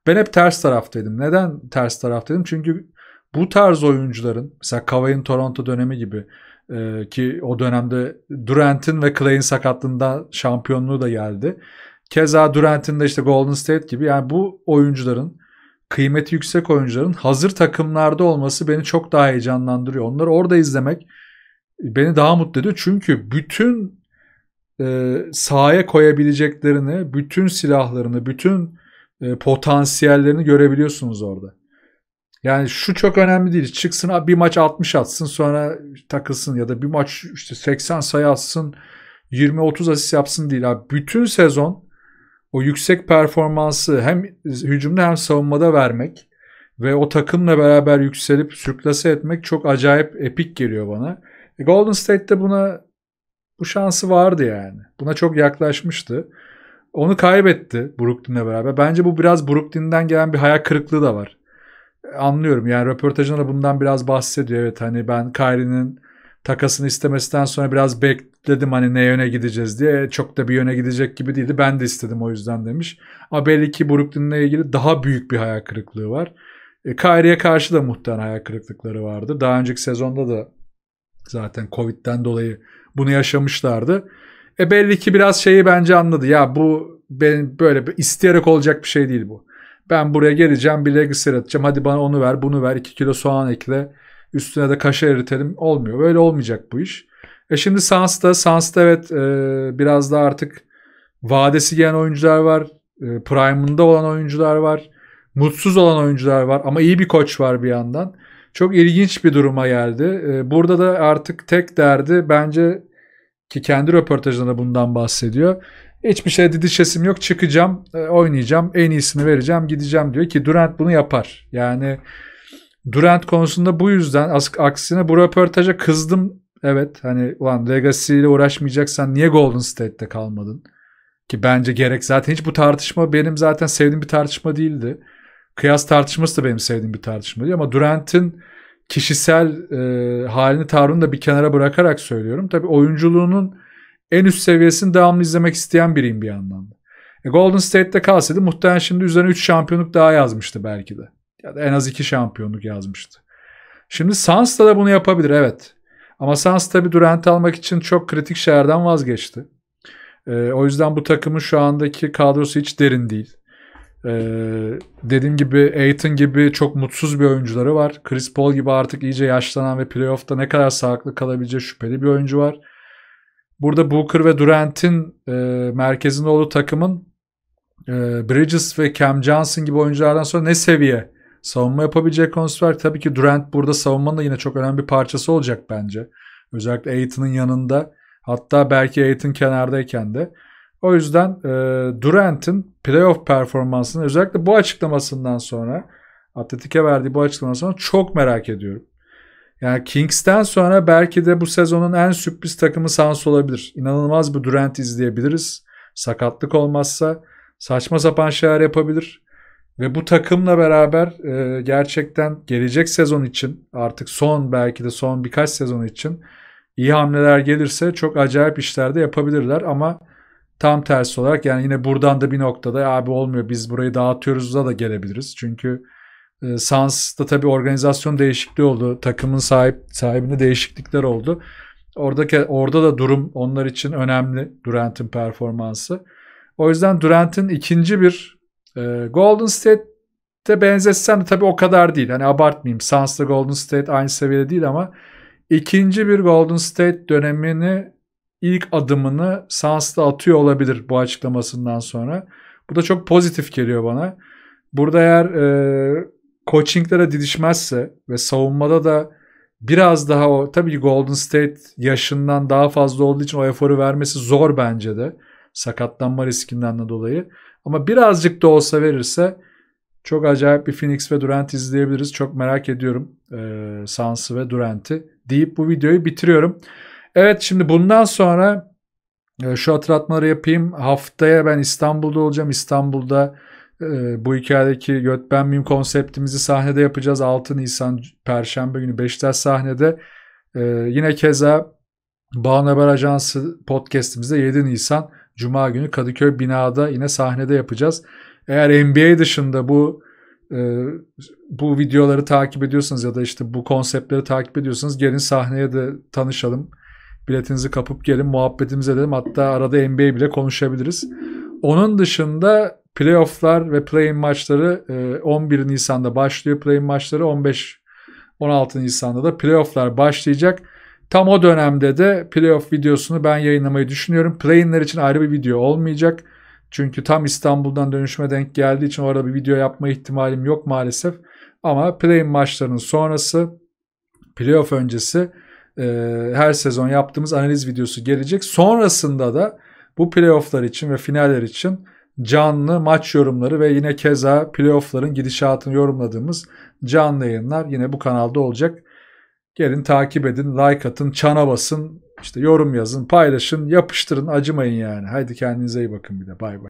ben hep ters taraftaydım. Neden ters taraftaydım? Çünkü bu tarz oyuncuların mesela Kawhi'nin Toronto dönemi gibi e, ki o dönemde Durant'in ve Clay'in sakatlığında şampiyonluğu da geldi. Keza Durant'in de işte Golden State gibi yani bu oyuncuların kıymeti yüksek oyuncuların hazır takımlarda olması beni çok daha heyecanlandırıyor. Onları orada izlemek beni daha mutlu ediyor. Çünkü bütün e, sahaya koyabileceklerini, bütün silahlarını, bütün e, potansiyellerini görebiliyorsunuz orada. Yani şu çok önemli değil. Çıksın bir maç 60 atsın sonra takılsın ya da bir maç işte 80 sayı atsın 20-30 asist yapsın değil. Abi. Bütün sezon o yüksek performansı hem hücumda hem savunmada vermek ve o takımla beraber yükselip sürklase etmek çok acayip epik geliyor bana. E Golden State'de buna bu şansı vardı yani. Buna çok yaklaşmıştı. Onu kaybetti Brooklyn'le beraber. Bence bu biraz Brooklyn'den gelen bir hayal kırıklığı da var. E, anlıyorum yani röportajında da bundan biraz bahsediyor. Evet hani ben Kyrie'nin takasını istemesinden sonra biraz bekledim hani ne yöne gideceğiz diye. E, çok da bir yöne gidecek gibi değildi. Ben de istedim o yüzden demiş. Ama belli ki Brooklyn'le ilgili daha büyük bir hayal kırıklığı var. E, Kyrie'ye karşı da muhtemelen hayal kırıklıkları vardı. Daha önceki sezonda da zaten Covid'den dolayı bunu yaşamışlardı. E belli ki biraz şeyi bence anladı. Ya bu ben böyle isteyerek olacak bir şey değil bu. Ben buraya geleceğim bir legacy yaratacağım. Hadi bana onu ver bunu ver 2 kilo soğan ekle Üstüne de kaşar eritelim. Olmuyor. Böyle olmayacak bu iş. E şimdi Sans'ta, Sans'ta evet e, biraz da artık vadesi gelen oyuncular var. E, Prime'ında olan oyuncular var. Mutsuz olan oyuncular var. Ama iyi bir koç var bir yandan. Çok ilginç bir duruma geldi. E, burada da artık tek derdi bence ki kendi röportajında bundan bahsediyor. Hiçbir şey didişesim yok çıkacağım e, oynayacağım en iyisini vereceğim gideceğim diyor ki Durant bunu yapar. Yani Durant konusunda bu yüzden aksine bu röportaja kızdım. Evet hani ulan Legacy ile uğraşmayacaksan niye Golden State'te kalmadın? Ki bence gerek zaten hiç bu tartışma benim zaten sevdiğim bir tartışma değildi. Kıyas tartışması da benim sevdiğim bir tartışma değil ama Durant'in kişisel e, halini tavrını da bir kenara bırakarak söylüyorum. Tabii oyunculuğunun en üst seviyesini devamlı izlemek isteyen biriyim bir anlamda. E, Golden State'te kalsaydı muhtemelen şimdi üzerine 3 şampiyonluk daha yazmıştı belki de ya da en az iki şampiyonluk yazmıştı. Şimdi Sans'ta da bunu yapabilir evet. Ama Sans tabii Durant almak için çok kritik şeylerden vazgeçti. Ee, o yüzden bu takımın şu andaki kadrosu hiç derin değil. Ee, dediğim gibi Aiton gibi çok mutsuz bir oyuncuları var. Chris Paul gibi artık iyice yaşlanan ve playoff'ta ne kadar sağlıklı kalabileceği şüpheli bir oyuncu var. Burada Booker ve Durant'in e, merkezinde olduğu takımın e, Bridges ve Cam Johnson gibi oyunculardan sonra ne seviye Savunma yapabileceği konuslar tabii ki Durant burada savunmanın da yine çok önemli bir parçası olacak bence. Özellikle Aiton'un yanında hatta belki Aiton kenardayken de. O yüzden e, Durant'ın playoff performansını özellikle bu açıklamasından sonra Atletik'e verdiği bu açıklamadan sonra çok merak ediyorum. Yani Kings'ten sonra belki de bu sezonun en sürpriz takımı Suns olabilir. İnanılmaz bir Durant izleyebiliriz. Sakatlık olmazsa saçma sapan şeyler yapabilir. Ve bu takımla beraber e, gerçekten gelecek sezon için artık son belki de son birkaç sezon için iyi hamleler gelirse çok acayip işler de yapabilirler ama tam tersi olarak yani yine buradan da bir noktada abi olmuyor biz burayı dağıtıyoruz da da gelebiliriz. Çünkü e, Suns'ta tabii organizasyon değişikliği oldu. Takımın sahip sahibinde değişiklikler oldu. Oradaki orada da durum onlar için önemli Durant'in performansı. O yüzden Durant'in ikinci bir e, Golden State'e benzetsem de tabii o kadar değil. Hani abartmayayım. Suns'la Golden State aynı seviyede değil ama ikinci bir Golden State dönemini ilk adımını Suns'la atıyor olabilir bu açıklamasından sonra. Bu da çok pozitif geliyor bana. Burada eğer e, coachinglere didişmezse ve savunmada da biraz daha o tabii Golden State yaşından daha fazla olduğu için o eforu vermesi zor bence de sakatlanma riskinden de dolayı. Ama birazcık da olsa verirse çok acayip bir Phoenix ve Durant izleyebiliriz. Çok merak ediyorum e, Sans'ı ve Durant'i deyip bu videoyu bitiriyorum. Evet şimdi bundan sonra e, şu hatırlatmaları yapayım. Haftaya ben İstanbul'da olacağım. İstanbul'da e, bu hikayedeki Götben Ben Mim konseptimizi sahnede yapacağız. 6 Nisan Perşembe günü Beşiktaş sahnede. E, yine keza Bağın Haber Ajansı podcastimizde 7 Nisan Cuma günü Kadıköy binada yine sahnede yapacağız. Eğer NBA dışında bu e, bu videoları takip ediyorsanız ya da işte bu konseptleri takip ediyorsanız gelin sahneye de tanışalım. Biletinizi kapıp gelin muhabbetimize edelim. Hatta arada NBA bile konuşabiliriz. Onun dışında playofflar ve play-in maçları 11 e, Nisan'da başlıyor play-in maçları 15 16 Nisan'da da playofflar başlayacak. Tam o dönemde de playoff videosunu ben yayınlamayı düşünüyorum. Playinler için ayrı bir video olmayacak. Çünkü tam İstanbul'dan dönüşüme denk geldiği için orada bir video yapma ihtimalim yok maalesef. Ama playin maçlarının sonrası, playoff öncesi e, her sezon yaptığımız analiz videosu gelecek. Sonrasında da bu playofflar için ve finaller için canlı maç yorumları ve yine keza playoffların gidişatını yorumladığımız canlı yayınlar yine bu kanalda olacak. Gelin takip edin, like atın, çana basın, işte yorum yazın, paylaşın, yapıştırın, acımayın yani. Haydi kendinize iyi bakın bir de. Bay bay.